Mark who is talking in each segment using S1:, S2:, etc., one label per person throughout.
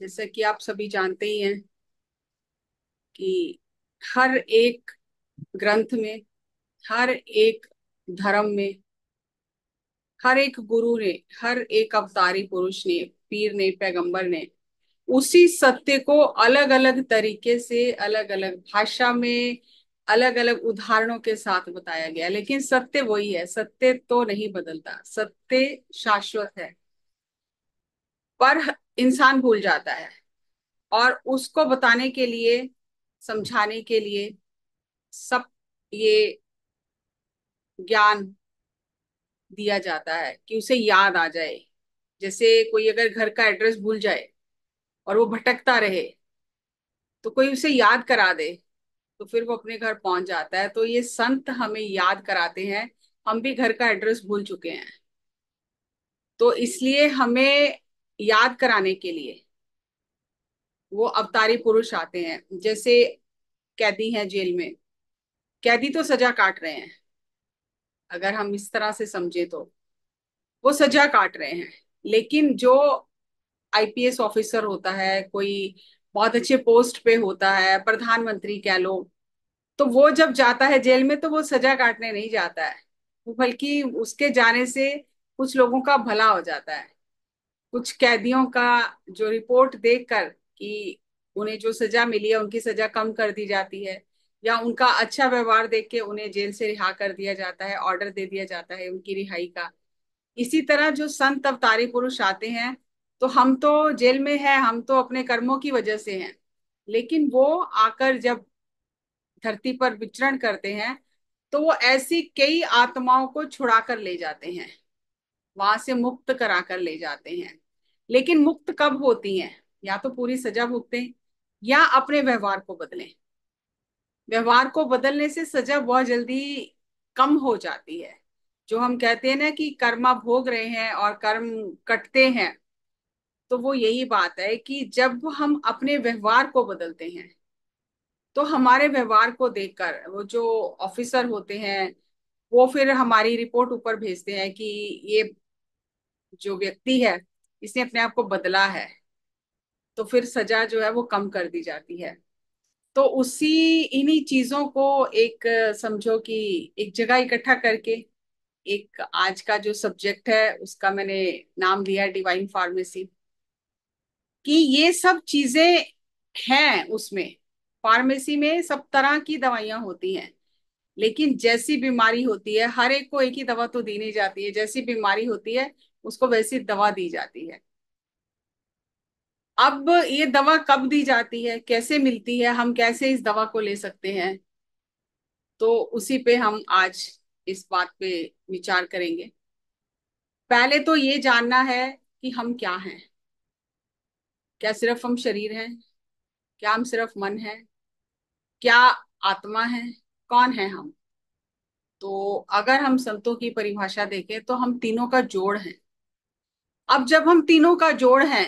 S1: जैसे कि आप सभी जानते ही हैं कि हर एक ग्रंथ में हर एक धर्म में हर एक गुरु ने हर एक अवतारी पुरुष ने पीर ने पैगंबर ने उसी सत्य को अलग अलग तरीके से अलग अलग भाषा में अलग अलग उदाहरणों के साथ बताया गया लेकिन सत्य वही है सत्य तो नहीं बदलता सत्य शाश्वत है पर इंसान भूल जाता है और उसको बताने के लिए समझाने के लिए सब ये ज्ञान दिया जाता है कि उसे याद आ जाए जैसे कोई अगर घर का एड्रेस भूल जाए और वो भटकता रहे तो कोई उसे याद करा दे तो फिर वो अपने घर पहुंच जाता है तो ये संत हमें याद कराते हैं हम भी घर का एड्रेस भूल चुके हैं तो इसलिए हमें याद कराने के लिए वो अवतारी पुरुष आते हैं जैसे कैदी हैं जेल में कैदी तो सजा काट रहे हैं अगर हम इस तरह से समझे तो वो सजा काट रहे हैं लेकिन जो आईपीएस ऑफिसर होता है कोई बहुत अच्छे पोस्ट पे होता है प्रधानमंत्री कह लो तो वो जब जाता है जेल में तो वो सजा काटने नहीं जाता है बल्कि उसके जाने से कुछ लोगों का भला हो जाता है कुछ कैदियों का जो रिपोर्ट देखकर कि उन्हें जो सजा मिली है उनकी सजा कम कर दी जाती है या उनका अच्छा व्यवहार देख के उन्हें जेल से रिहा कर दिया जाता है ऑर्डर दे दिया जाता है उनकी रिहाई का इसी तरह जो संत अवतारी पुरुष आते हैं तो हम तो जेल में है हम तो अपने कर्मों की वजह से हैं लेकिन वो आकर जब धरती पर विचरण करते हैं तो वो ऐसी कई आत्माओं को छुड़ा कर ले जाते हैं वहां से मुक्त करा कर ले जाते हैं लेकिन मुक्त कब होती हैं या तो पूरी सजा भुगतें या अपने व्यवहार को बदलें व्यवहार को बदलने से सजा बहुत जल्दी कम हो जाती है जो हम कहते हैं ना कि कर्मा भोग रहे हैं और कर्म कटते हैं तो वो यही बात है कि जब हम अपने व्यवहार को बदलते हैं तो हमारे व्यवहार को देखकर वो जो ऑफिसर होते हैं वो फिर हमारी रिपोर्ट ऊपर भेजते हैं कि ये जो व्यक्ति है इसने अपने आप को बदला है तो फिर सजा जो है वो कम कर दी जाती है तो उसी इन्हीं चीजों को एक समझो कि एक जगह इकट्ठा करके एक आज का जो सब्जेक्ट है उसका मैंने नाम दिया है डिवाइन फार्मेसी कि ये सब चीजें हैं उसमें फार्मेसी में सब तरह की दवाइयां होती हैं लेकिन जैसी बीमारी होती है हर एक को एक ही दवा तो दी नहीं जाती है जैसी बीमारी होती है उसको वैसी दवा दी जाती है अब ये दवा कब दी जाती है कैसे मिलती है हम कैसे इस दवा को ले सकते हैं तो उसी पे हम आज इस बात पे विचार करेंगे पहले तो ये जानना है कि हम क्या हैं क्या सिर्फ हम शरीर हैं क्या हम सिर्फ मन है क्या आत्मा है कौन है हम तो अगर हम संतों की परिभाषा देखें तो हम तीनों का जोड़ है अब जब हम तीनों का जोड़ है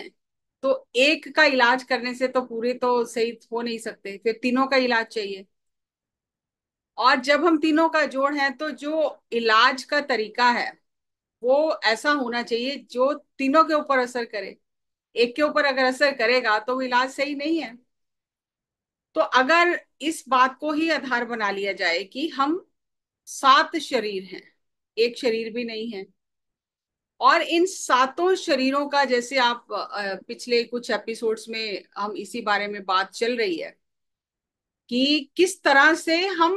S1: तो एक का इलाज करने से तो पूरे तो सही हो नहीं सकते फिर तीनों का इलाज चाहिए और जब हम तीनों का जोड़ है तो जो इलाज का तरीका है वो ऐसा होना चाहिए जो तीनों के ऊपर असर करे एक के ऊपर अगर असर करेगा तो वो इलाज सही नहीं है तो अगर इस बात को ही आधार बना लिया जाए कि हम सात शरीर हैं एक शरीर भी नहीं है और इन सातों शरीरों का जैसे आप पिछले कुछ एपिसोड्स में हम इसी बारे में बात चल रही है कि किस तरह से हम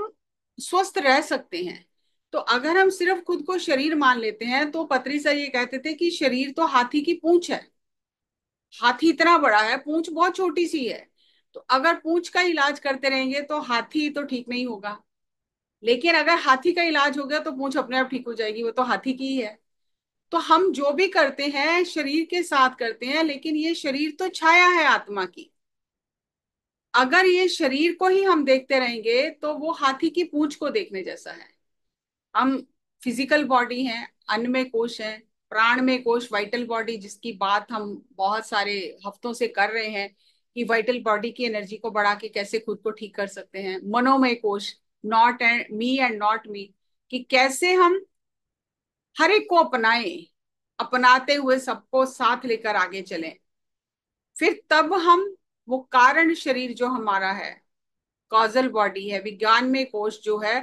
S1: स्वस्थ रह सकते हैं तो अगर हम सिर्फ खुद को शरीर मान लेते हैं तो पत्री सर ये कहते थे कि शरीर तो हाथी की पूंछ है हाथी इतना बड़ा है पूंछ बहुत छोटी सी है तो अगर पूंछ का इलाज करते रहेंगे तो हाथी तो ठीक नहीं होगा लेकिन अगर हाथी का इलाज हो गया तो पूंछ अपने आप ठीक हो जाएगी वो तो हाथी की ही है तो हम जो भी करते हैं शरीर के साथ करते हैं लेकिन ये शरीर तो छाया है आत्मा की अगर ये शरीर को ही हम देखते रहेंगे तो वो हाथी की पूंछ को देखने जैसा है हम फिजिकल बॉडी है अन्न में कोश है प्राण में कोश वाइटल बॉडी जिसकी बात हम बहुत सारे हफ्तों से कर रहे हैं कि वाइटल बॉडी की एनर्जी को बढ़ा के कैसे खुद को ठीक कर सकते हैं मनोमय कोश not and me and not me कि कैसे हम हर एक को अपनाएं अपनाते हुए सबको साथ लेकर आगे चले फिर तब हम वो कारण शरीर जो हमारा है कॉजल बॉडी है विज्ञान में कोष जो है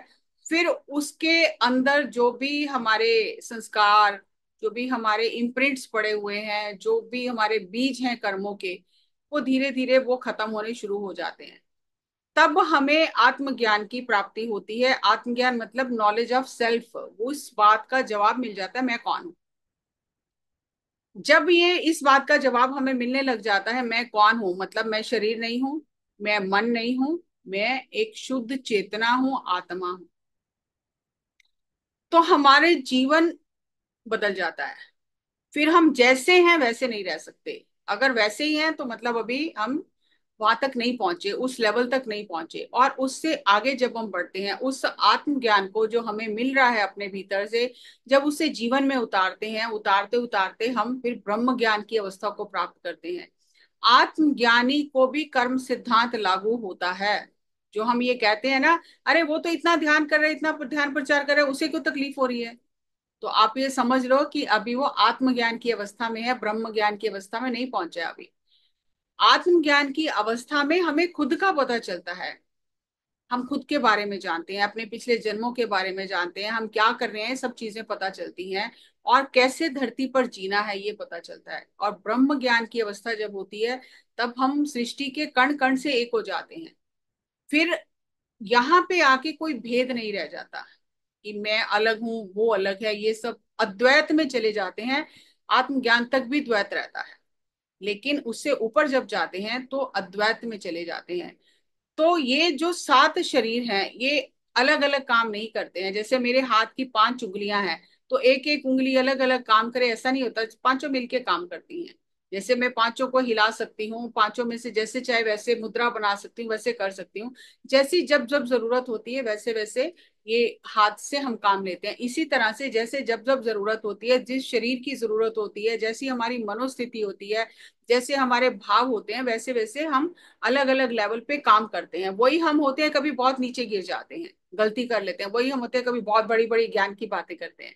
S1: फिर उसके अंदर जो भी हमारे संस्कार जो भी हमारे इम्प्रिंट्स पड़े हुए हैं जो भी हमारे बीज हैं कर्मों के वो धीरे धीरे वो खत्म होने शुरू हो जाते हैं तब हमें आत्मज्ञान की प्राप्ति होती है आत्मज्ञान मतलब नॉलेज ऑफ सेल्फ उस बात का जवाब मिल जाता है मैं कौन हूं जब ये इस बात का जवाब हमें मिलने लग जाता है मैं कौन हूं मतलब मैं शरीर नहीं हूं मैं मन नहीं हूं मैं एक शुद्ध चेतना हूं आत्मा हूं तो हमारे जीवन बदल जाता है फिर हम जैसे हैं वैसे नहीं रह सकते अगर वैसे ही हैं तो मतलब अभी हम वहां तक नहीं पहुंचे उस लेवल तक नहीं पहुंचे और उससे आगे जब हम बढ़ते हैं उस आत्मज्ञान को जो हमें मिल रहा है अपने भीतर से जब उसे जीवन में उतारते हैं उतारते उतारते हम फिर ब्रह्म ज्ञान की अवस्था को प्राप्त करते हैं आत्मज्ञानी को भी कर्म सिद्धांत लागू होता है जो हम ये कहते हैं ना अरे वो तो इतना ध्यान कर रहे इतना ध्यान प्रचार कर रहे उसे क्यों तकलीफ हो रही है तो आप ये समझ लो कि अभी वो आत्मज्ञान की अवस्था में है ब्रह्म ज्ञान की अवस्था में नहीं पहुंचे अभी आत्मज्ञान की अवस्था में हमें खुद का पता चलता है हम खुद के बारे में जानते हैं अपने पिछले जन्मों के बारे में जानते हैं हम क्या कर रहे हैं सब चीजें पता चलती हैं और कैसे धरती पर जीना है ये पता चलता है और ब्रह्म ज्ञान की अवस्था जब होती है तब हम सृष्टि के कण कण से एक हो जाते हैं फिर यहाँ पे आके कोई भेद नहीं रह जाता कि मैं अलग हूँ वो अलग है ये सब अद्वैत में चले जाते हैं आत्मज्ञान तक भी द्वैत रहता है लेकिन उससे ऊपर जब जाते हैं तो अद्वैत में चले जाते हैं तो ये जो सात शरीर हैं ये अलग अलग काम नहीं करते हैं जैसे मेरे हाथ की पांच उंगलियां हैं तो एक एक उंगली अलग अलग काम करे ऐसा नहीं होता पांचों मिलके काम करती हैं जैसे मैं पांचों को हिला सकती हूँ पांचों में से जैसे चाहे वैसे मुद्रा बना सकती हूँ वैसे कर सकती हूँ जैसी जब जब जरूरत होती है वैसे वैसे ये हाथ से हम काम लेते हैं इसी तरह से जैसे जब जब जरूरत होती है जिस शरीर की जरूरत होती है जैसी हमारी मनोस्थिति होती है जैसे हमारे भाव होते हैं वैसे वैसे हम अलग अलग लेवल पे काम करते हैं वही हम होते हैं कभी बहुत नीचे गिर जाते हैं गलती कर लेते हैं वही हम होते हैं कभी बहुत बड़ी बड़ी ज्ञान की बातें करते हैं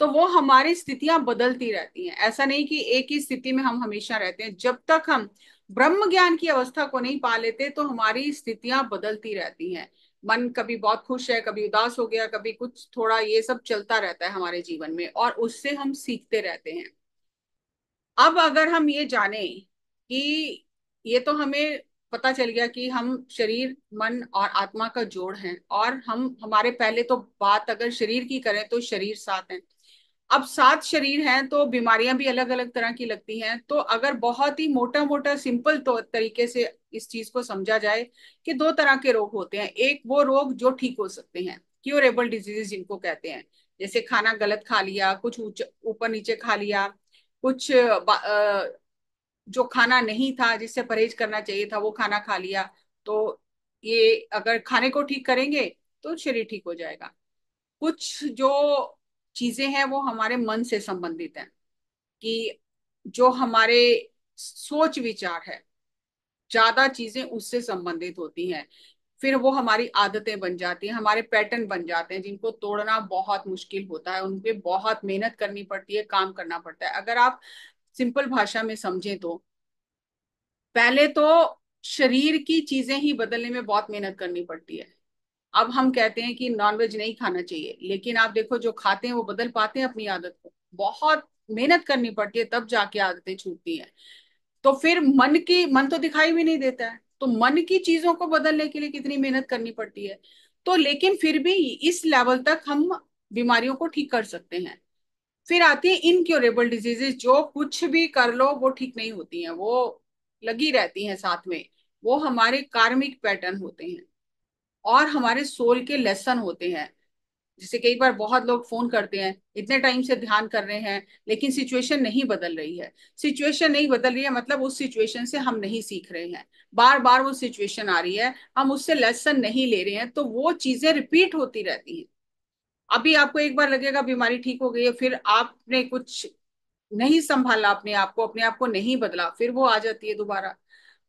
S1: तो वो हमारी स्थितियां बदलती रहती हैं ऐसा नहीं कि एक ही स्थिति में हम हमेशा रहते हैं जब तक हम ब्रह्म ज्ञान की अवस्था को नहीं पा लेते तो हमारी स्थितियां बदलती रहती हैं मन कभी बहुत खुश है कभी उदास हो गया कभी कुछ थोड़ा ये सब चलता रहता है हमारे जीवन में और उससे हम सीखते रहते हैं अब अगर हम ये जाने कि ये तो हमें पता चल गया कि हम शरीर मन और आत्मा का जोड़ हैं और हम हमारे पहले तो बात अगर शरीर की करें तो शरीर साथ हैं अब सात शरीर हैं तो बीमारियां भी अलग अलग तरह की लगती हैं तो अगर बहुत ही मोटा मोटा सिंपल तो तरीके से इस चीज को समझा जाए कि दो तरह के रोग होते हैं एक वो रोग जो ठीक हो सकते हैं क्यूरेबल डिजीज जिनको कहते हैं जैसे खाना गलत खा लिया कुछ ऊपर नीचे खा लिया कुछ जो खाना नहीं था जिससे परहेज करना चाहिए था वो खाना खा लिया तो ये अगर खाने को ठीक करेंगे तो शरीर ठीक हो जाएगा कुछ जो चीजें हैं वो हमारे मन से संबंधित हैं कि जो हमारे सोच विचार है ज्यादा चीजें उससे संबंधित होती हैं फिर वो हमारी आदतें बन जाती हैं हमारे पैटर्न बन जाते हैं जिनको तोड़ना बहुत मुश्किल होता है उन बहुत मेहनत करनी पड़ती है काम करना पड़ता है अगर आप सिंपल भाषा में समझें तो पहले तो शरीर की चीजें ही बदलने में बहुत मेहनत करनी पड़ती है अब हम कहते हैं कि नॉनवेज नहीं खाना चाहिए लेकिन आप देखो जो खाते हैं वो बदल पाते हैं अपनी आदत को बहुत मेहनत करनी पड़ती है तब जाके आदतें छूटती हैं तो फिर मन की मन तो दिखाई भी नहीं देता है तो मन की चीजों को बदलने के लिए कितनी मेहनत करनी पड़ती है तो लेकिन फिर भी इस लेवल तक हम बीमारियों को ठीक कर सकते हैं फिर आती है इनक्योरेबल डिजीजेस जो कुछ भी कर लो वो ठीक नहीं होती हैं वो लगी रहती हैं साथ में वो हमारे कार्मिक पैटर्न होते हैं और हमारे सोल के लेसन होते हैं जैसे कई बार बहुत लोग फोन करते हैं इतने टाइम से ध्यान कर रहे हैं लेकिन सिचुएशन नहीं बदल रही है सिचुएशन नहीं बदल रही है मतलब उस सिचुएशन से हम नहीं सीख रहे हैं बार बार वो सिचुएशन आ रही है हम उससे लेसन नहीं ले रहे हैं तो वो चीजें रिपीट होती रहती हैं अभी आपको एक बार लगेगा बीमारी ठीक हो गई है फिर आपने कुछ नहीं संभाला अपने आप को अपने आप को नहीं बदला फिर वो आ जाती है दोबारा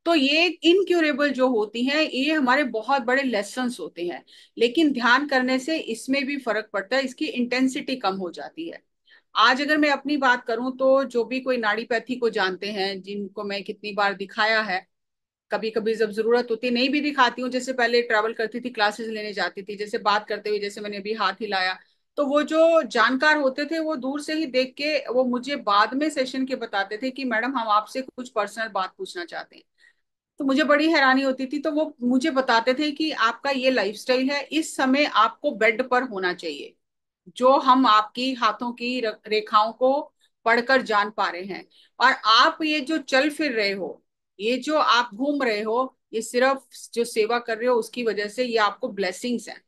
S1: तो ये इनक्यूरेबल जो होती हैं ये हमारे बहुत बड़े लेसन होते हैं लेकिन ध्यान करने से इसमें भी फर्क पड़ता है इसकी इंटेंसिटी कम हो जाती है आज अगर मैं अपनी बात करूं तो जो भी कोई नाड़ीपैथी को जानते हैं जिनको मैं कितनी बार दिखाया है कभी कभी जब जरूरत होती नहीं भी दिखाती हूँ जैसे पहले ट्रैवल करती थी क्लासेस लेने जाती थी जैसे बात करते हुए जैसे मैंने अभी हाथ हिलाया तो वो जो जानकार होते थे वो दूर से ही देख के वो मुझे बाद में सेशन के बताते थे कि मैडम हम आपसे कुछ पर्सनल बात पूछना चाहते हैं तो मुझे बड़ी हैरानी होती थी तो वो मुझे बताते थे कि आपका ये लाइफ है इस समय आपको बेड पर होना चाहिए जो हम आपकी हाथों की रेखाओं को पढ़कर जान पा रहे हैं और आप ये जो चल फिर रहे हो ये जो आप घूम रहे हो ये सिर्फ जो सेवा कर रहे हो उसकी वजह से ये आपको ब्लेसिंग्स हैं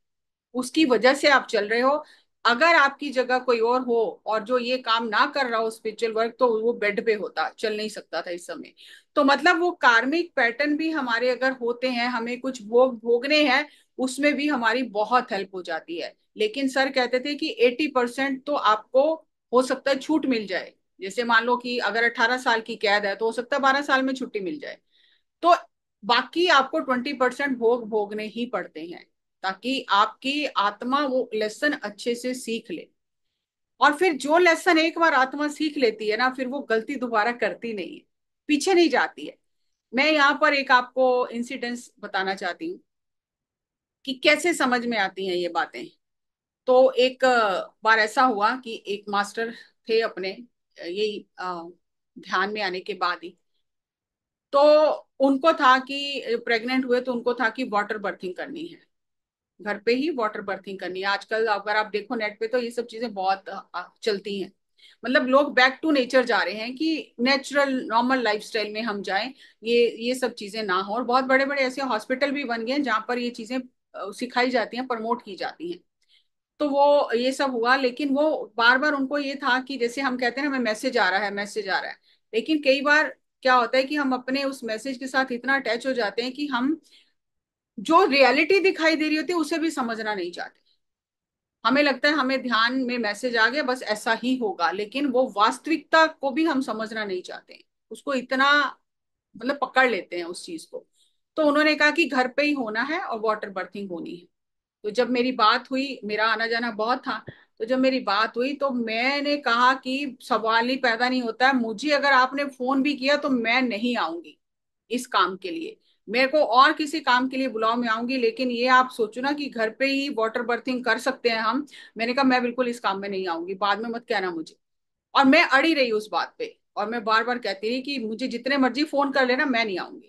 S1: उसकी वजह से आप चल रहे हो अगर आपकी जगह कोई और हो और जो ये काम ना कर रहा हो स्पिरिचुअल वर्क तो वो बेड पे होता चल नहीं सकता था इस समय तो मतलब वो कार्मिक पैटर्न भी हमारे अगर होते हैं हमें कुछ भोग भोगने हैं उसमें भी हमारी बहुत हेल्प हो जाती है लेकिन सर कहते थे कि एटी परसेंट तो आपको हो सकता है छूट मिल जाए जैसे मान लो कि अगर अट्ठारह साल की कैद है तो हो सकता है बारह साल में छुट्टी मिल जाए तो बाकी आपको ट्वेंटी परसेंट भोग भोगने ही पड़ते हैं ताकि आपकी आत्मा वो लेसन अच्छे से सीख ले और फिर जो लेसन एक बार आत्मा सीख लेती है ना फिर वो गलती दोबारा करती नहीं है पीछे नहीं जाती है मैं यहाँ पर एक आपको इंसिडेंस बताना चाहती हूँ कि कैसे समझ में आती हैं ये बातें तो एक बार ऐसा हुआ कि एक मास्टर थे अपने यही ध्यान में आने के बाद ही तो उनको था कि प्रेग्नेंट हुए तो उनको था कि वाटर बर्थिंग करनी है घर पे ही वाटर बर्थिंग करनी है आजकल अगर आप देखो नेट पे तो ये सब चीजें बहुत चलती हैं मतलब लोग बैक टू नेचर जा रहे हैं कि नेचुरल नॉर्मल लाइफस्टाइल में हम जाएं ये ये सब चीजें ना हो और बहुत बड़े बड़े ऐसे हॉस्पिटल भी बन गए हैं जहाँ पर ये चीजें सिखाई जाती हैं प्रमोट की जाती हैं तो वो ये सब हुआ लेकिन वो बार बार उनको ये था कि जैसे हम कहते हैं हमें मैसेज आ रहा है मैसेज आ रहा है लेकिन कई बार क्या होता है कि हम अपने उस मैसेज के साथ इतना अटैच हो जाते हैं कि हम जो रियलिटी दिखाई दे रही होती है उसे भी समझना नहीं चाहते हमें लगता है हमें ध्यान में मैसेज आ गया बस ऐसा ही होगा लेकिन वो वास्तविकता को भी हम समझना नहीं चाहते उसको इतना मतलब पकड़ लेते हैं उस चीज को तो उन्होंने कहा कि घर पे ही होना है और वाटर बर्थिंग होनी है तो जब मेरी बात हुई मेरा आना जाना बहुत था तो जब मेरी बात हुई तो मैंने कहा कि सवाल ही पैदा नहीं होता है मुझे अगर आपने फोन भी किया तो मैं नहीं आऊंगी इस काम के लिए मेरे को और किसी काम के लिए बुलाओ में आऊंगी लेकिन ये आप सोचो ना कि घर पे ही वाटर बर्थिंग कर सकते हैं हम मैंने कहा मैं बिल्कुल इस काम में नहीं आऊंगी बाद में मत कहना मुझे और मैं अड़ी रही उस बात पे और मैं बार बार कहती रही कि मुझे जितने मर्जी फोन कर लेना मैं नहीं आऊंगी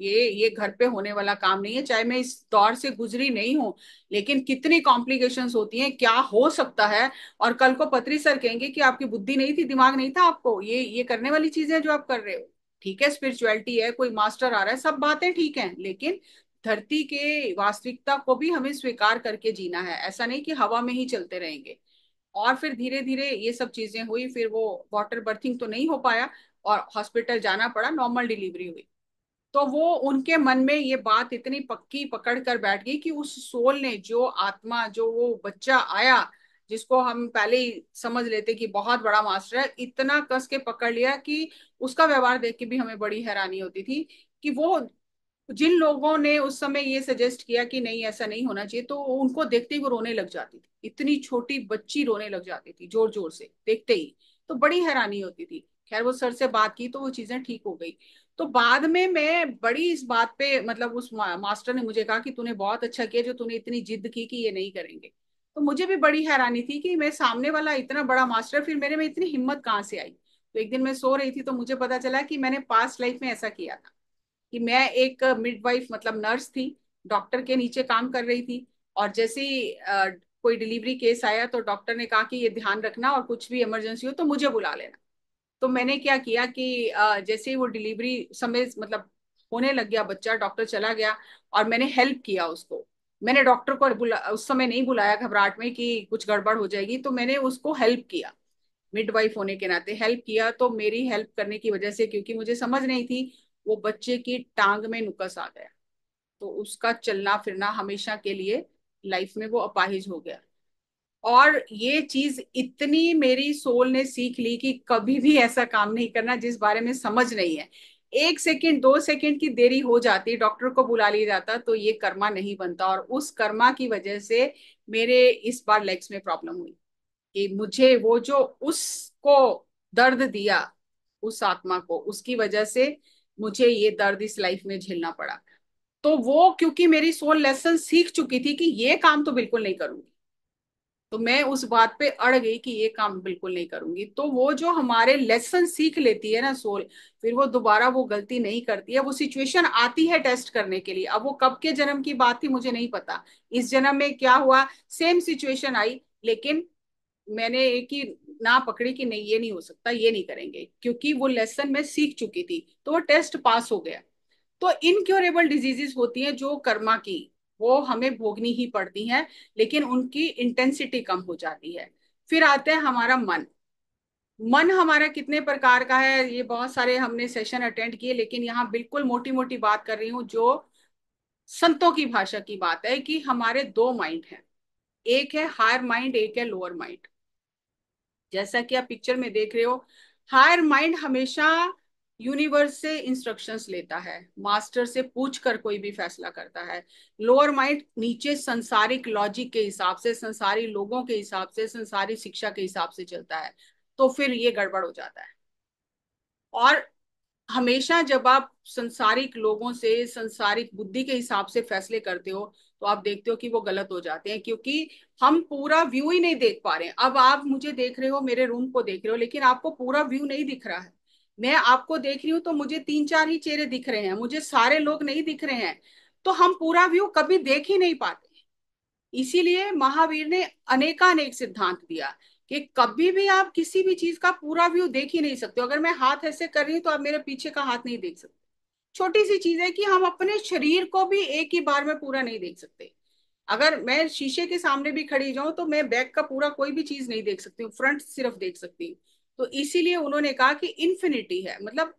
S1: ये ये घर पे होने वाला काम नहीं है चाहे मैं इस दौर से गुजरी नहीं हूं लेकिन कितनी कॉम्प्लिकेशन होती हैं क्या हो सकता है और कल को पत्री सर कहेंगे कि आपकी बुद्धि नहीं थी दिमाग नहीं था आपको ये ये करने वाली चीजें जो आप कर रहे हो ठीक है स्पिरिचुअलिटी है कोई मास्टर आ रहा है सब बातें ठीक हैं लेकिन धरती के वास्तविकता को भी हमें स्वीकार करके जीना है ऐसा नहीं कि हवा में ही चलते रहेंगे और फिर धीरे धीरे ये सब चीजें हुई फिर वो वाटर बर्थिंग तो नहीं हो पाया और हॉस्पिटल जाना पड़ा नॉर्मल डिलीवरी हुई तो वो उनके मन में ये बात इतनी पक्की पकड़ कर बैठ गई कि उस सोल ने जो आत्मा जो वो बच्चा आया जिसको हम पहले ही समझ लेते कि बहुत बड़ा मास्टर है इतना कस के पकड़ लिया कि उसका व्यवहार देख के भी हमें बड़ी हैरानी होती थी कि वो जिन लोगों ने उस समय ये सजेस्ट किया कि नहीं ऐसा नहीं होना चाहिए तो उनको देखते ही वो रोने लग जाती थी इतनी छोटी बच्ची रोने लग जाती थी जोर जोर से देखते ही तो बड़ी हैरानी होती थी खैर वो सर से बात की तो वो चीजें ठीक हो गई तो बाद में मैं बड़ी इस बात पे मतलब उस मास्टर ने मुझे कहा कि तूने बहुत अच्छा किया जो तूने इतनी जिद की कि ये नहीं करेंगे तो मुझे भी बड़ी हैरानी थी कि मैं सामने वाला इतना बड़ा मास्टर फिर मेरे में इतनी हिम्मत कहाँ से आई तो एक दिन मैं सो रही थी तो मुझे पता चला कि मैंने पास्ट लाइफ में ऐसा किया था कि मैं एक मिडवाइफ मतलब नर्स थी डॉक्टर के नीचे काम कर रही थी और जैसे ही कोई डिलीवरी केस आया तो डॉक्टर ने कहा कि ये ध्यान रखना और कुछ भी इमरजेंसी हो तो मुझे बुला लेना तो मैंने क्या किया कि जैसे ही वो डिलीवरी समय मतलब होने लग गया बच्चा डॉक्टर चला गया और मैंने हेल्प किया उसको मैंने डॉक्टर को बुला उस समय नहीं बुलाया घबराहट में कि कुछ गड़बड़ हो जाएगी तो मैंने उसको हेल्प किया मिडवाइफ होने के नाते हेल्प किया तो मेरी हेल्प करने की वजह से क्योंकि मुझे समझ नहीं थी वो बच्चे की टांग में नुकस आ गया तो उसका चलना फिरना हमेशा के लिए लाइफ में वो अपाहिज हो गया और ये चीज इतनी मेरी सोल ने सीख ली कि कभी भी ऐसा काम नहीं करना जिस बारे में समझ नहीं है एक सेकेंड दो सेकेंड की देरी हो जाती डॉक्टर को बुला लिया जाता तो ये कर्मा नहीं बनता और उस कर्मा की वजह से मेरे इस बार लेग्स में प्रॉब्लम हुई कि मुझे वो जो उसको दर्द दिया उस आत्मा को उसकी वजह से मुझे ये दर्द इस लाइफ में झेलना पड़ा तो वो क्योंकि मेरी सोल लेसन सीख चुकी थी कि ये काम तो बिल्कुल नहीं करूंगी तो मैं उस बात पे अड़ गई कि ये काम बिल्कुल नहीं करूंगी तो वो जो हमारे लेसन सीख लेती है ना सोल फिर वो दोबारा वो गलती नहीं करती है वो सिचुएशन आती है टेस्ट करने के लिए अब वो कब के जन्म की बात थी मुझे नहीं पता इस जन्म में क्या हुआ सेम सिचुएशन आई लेकिन मैंने एक ही ना पकड़ी कि नहीं ये नहीं हो सकता ये नहीं करेंगे क्योंकि वो लेसन में सीख चुकी थी तो वो टेस्ट पास हो गया तो इनक्योरेबल डिजीजेस होती हैं जो कर्मा की वो हमें भोगनी ही पड़ती है लेकिन उनकी इंटेंसिटी कम हो जाती है फिर आते हैं हमारा मन मन हमारा कितने प्रकार का है ये बहुत सारे हमने सेशन अटेंड किए लेकिन यहाँ बिल्कुल मोटी मोटी बात कर रही हूँ जो संतों की भाषा की बात है कि हमारे दो माइंड हैं एक है हायर माइंड एक है लोअर माइंड जैसा कि आप पिक्चर में देख रहे हो हायर माइंड हमेशा यूनिवर्स से इंस्ट्रक्शंस लेता है मास्टर से पूछ कर कोई भी फैसला करता है लोअर माइंड नीचे संसारिक लॉजिक के हिसाब से संसारी लोगों के हिसाब से संसारी शिक्षा के हिसाब से चलता है तो फिर ये गड़बड़ हो जाता है और हमेशा जब आप संसारिक लोगों से संसारिक बुद्धि के हिसाब से फैसले करते हो तो आप देखते हो कि वो गलत हो जाते हैं क्योंकि हम पूरा व्यू ही नहीं देख पा रहे हैं अब आप मुझे देख रहे हो मेरे रूम को देख रहे हो लेकिन आपको पूरा व्यू नहीं दिख रहा है मैं आपको देख रही हूँ तो मुझे तीन चार ही चेहरे दिख रहे हैं मुझे सारे लोग नहीं दिख रहे हैं तो हम पूरा व्यू कभी देख ही नहीं पाते इसीलिए महावीर ने अनेकानेक सिद्धांत दिया कि कभी भी आप किसी भी चीज का पूरा व्यू देख ही नहीं सकते अगर मैं हाथ ऐसे कर रही हूँ तो आप मेरे पीछे का हाथ नहीं देख सकते छोटी सी चीज है कि हम अपने शरीर को भी एक ही बार में पूरा नहीं देख सकते अगर मैं शीशे के सामने भी खड़ी जाऊं तो मैं बैक का पूरा कोई भी चीज नहीं देख सकती हूँ फ्रंट सिर्फ देख सकती हूँ तो इसीलिए उन्होंने कहा कि इन्फिनिटी है मतलब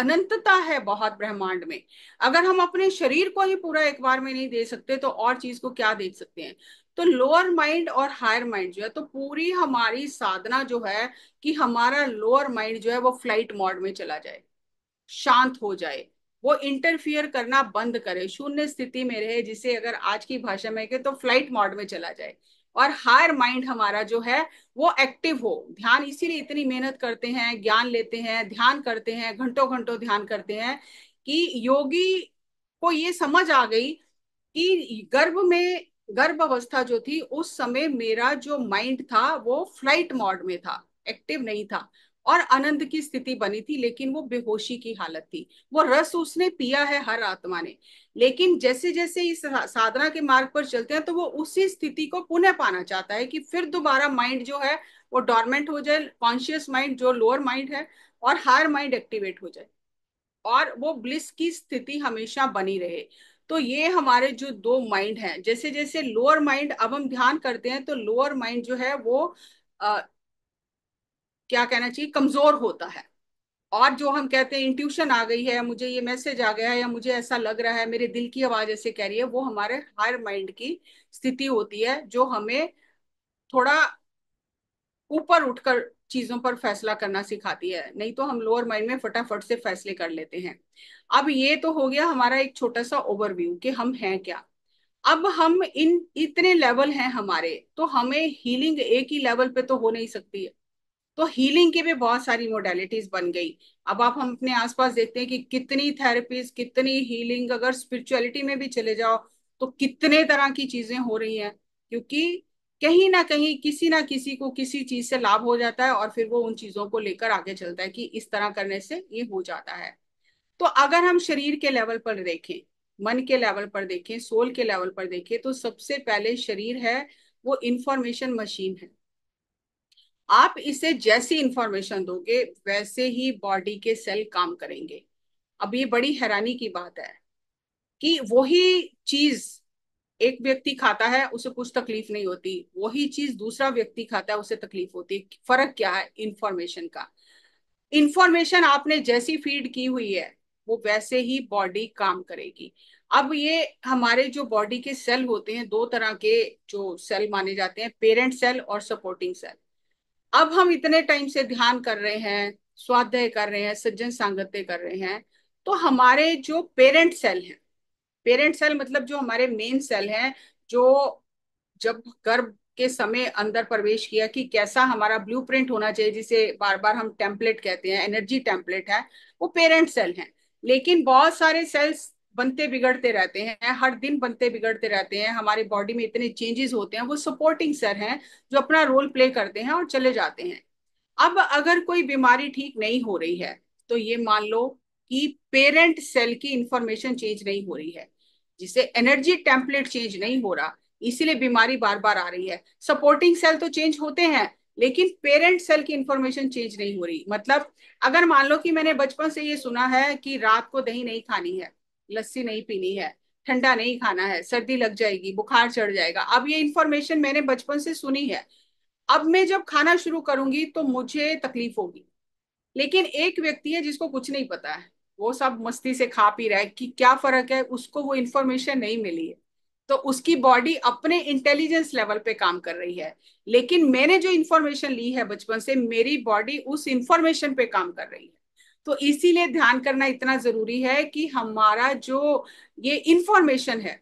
S1: अनंतता है बहुत ब्रह्मांड में अगर हम अपने शरीर को ही पूरा एक बार में नहीं दे सकते तो और चीज को क्या देख सकते हैं तो लोअर माइंड और हायर माइंड जो है तो पूरी हमारी साधना जो है कि हमारा लोअर माइंड जो है वो फ्लाइट मोड में चला जाए शांत हो जाए वो इंटरफियर करना बंद करे शून्य स्थिति में रहे जिसे अगर आज की भाषा में कहे तो फ्लाइट मोड में चला जाए और हायर माइंड हमारा जो है वो एक्टिव हो ध्यान इसीलिए इतनी मेहनत करते हैं ज्ञान लेते हैं ध्यान करते हैं घंटों घंटों ध्यान करते हैं कि योगी को ये समझ आ गई कि गर्भ में गर्भ अवस्था जो थी उस समय मेरा जो माइंड था वो फ्लाइट मोड में था एक्टिव नहीं था और आनंद की स्थिति बनी थी लेकिन वो बेहोशी की हालत थी वो रस उसने पिया है हर आत्मा ने लेकिन जैसे जैसे इस साधना के मार्ग पर चलते हैं तो वो उसी स्थिति को पुनः पाना चाहता है कि फिर दोबारा माइंड जो है वो डॉर्मेंट हो जाए कॉन्शियस माइंड जो लोअर माइंड है और हायर माइंड एक्टिवेट हो जाए और वो ब्लिस की स्थिति हमेशा बनी रहे तो ये हमारे जो दो माइंड हैं जैसे जैसे लोअर माइंड अब हम ध्यान करते हैं तो लोअर माइंड जो है वो क्या कहना चाहिए कमजोर होता है और जो हम कहते हैं इंट्यूशन आ गई है मुझे ये मैसेज आ गया है या मुझे ऐसा लग रहा है मेरे दिल की आवाज ऐसे कह रही है वो हमारे हायर माइंड की स्थिति होती है जो हमें थोड़ा ऊपर उठकर चीजों पर फैसला करना सिखाती है नहीं तो हम लोअर माइंड में फटाफट से फैसले कर लेते हैं अब ये तो हो गया हमारा एक छोटा सा ओवरव्यू कि हम हैं क्या अब हम इन इतने लेवल हैं हमारे तो हमें हीलिंग एक ही लेवल पे तो हो नहीं सकती है तो हीलिंग की भी बहुत सारी मोडेलिटीज बन गई अब आप हम अपने आसपास देखते हैं कि कितनी थेरेपीज कितनी हीलिंग अगर स्पिरिचुअलिटी में भी चले जाओ तो कितने तरह की चीजें हो रही हैं क्योंकि कहीं ना कहीं किसी ना किसी को किसी चीज से लाभ हो जाता है और फिर वो उन चीजों को लेकर आगे चलता है कि इस तरह करने से ये हो जाता है तो अगर हम शरीर के लेवल पर देखें मन के लेवल पर देखें सोल के लेवल पर देखें तो सबसे पहले शरीर है वो इंफॉर्मेशन मशीन है आप इसे जैसी इंफॉर्मेशन दोगे वैसे ही बॉडी के सेल काम करेंगे अब ये बड़ी हैरानी की बात है कि वही चीज एक व्यक्ति खाता है उसे कुछ तकलीफ नहीं होती वही चीज दूसरा व्यक्ति खाता है उसे तकलीफ होती है फर्क क्या है इंफॉर्मेशन का इंफॉर्मेशन आपने जैसी फीड की हुई है वो वैसे ही बॉडी काम करेगी अब ये हमारे जो बॉडी के सेल होते हैं दो तरह के जो सेल माने जाते हैं पेरेंट सेल और सपोर्टिंग सेल अब हम इतने टाइम से ध्यान कर रहे हैं स्वाध्याय कर रहे हैं सज्जन सांगत्य कर रहे हैं तो हमारे जो पेरेंट सेल हैं पेरेंट सेल मतलब जो हमारे मेन सेल है जो जब गर्भ के समय अंदर प्रवेश किया कि कैसा हमारा ब्लूप्रिंट होना चाहिए जिसे बार बार हम टेम्पलेट कहते हैं एनर्जी टेम्पलेट है वो पेरेंट सेल है लेकिन बहुत सारे सेल्स बनते बिगड़ते रहते हैं हर दिन बनते बिगड़ते रहते हैं हमारे बॉडी में इतने चेंजेस होते हैं वो सपोर्टिंग सर हैं जो अपना रोल प्ले करते हैं और चले जाते हैं अब अगर कोई बीमारी ठीक नहीं हो रही है तो ये मान लो कि पेरेंट सेल की इंफॉर्मेशन चेंज नहीं हो रही है जिसे एनर्जी टेम्पलेट चेंज नहीं हो रहा इसीलिए बीमारी बार बार आ रही है सपोर्टिंग सेल तो चेंज होते हैं लेकिन पेरेंट सेल की इंफॉर्मेशन चेंज नहीं हो रही मतलब अगर मान लो कि मैंने बचपन से ये सुना है कि रात को दही नहीं खानी है लस्सी नहीं पीनी है ठंडा नहीं खाना है सर्दी लग जाएगी बुखार चढ़ जाएगा अब ये इन्फॉर्मेशन मैंने बचपन से सुनी है अब मैं जब खाना शुरू करूंगी तो मुझे तकलीफ होगी लेकिन एक व्यक्ति है जिसको कुछ नहीं पता है वो सब मस्ती से खा पी रहा है कि क्या फर्क है उसको वो इन्फॉर्मेशन नहीं मिली है तो उसकी बॉडी अपने इंटेलिजेंस लेवल पे काम कर रही है लेकिन मैंने जो इन्फॉर्मेशन ली है बचपन से मेरी बॉडी उस इन्फॉर्मेशन पे काम कर रही है तो इसीलिए ध्यान करना इतना जरूरी है कि हमारा जो ये इंफॉर्मेशन है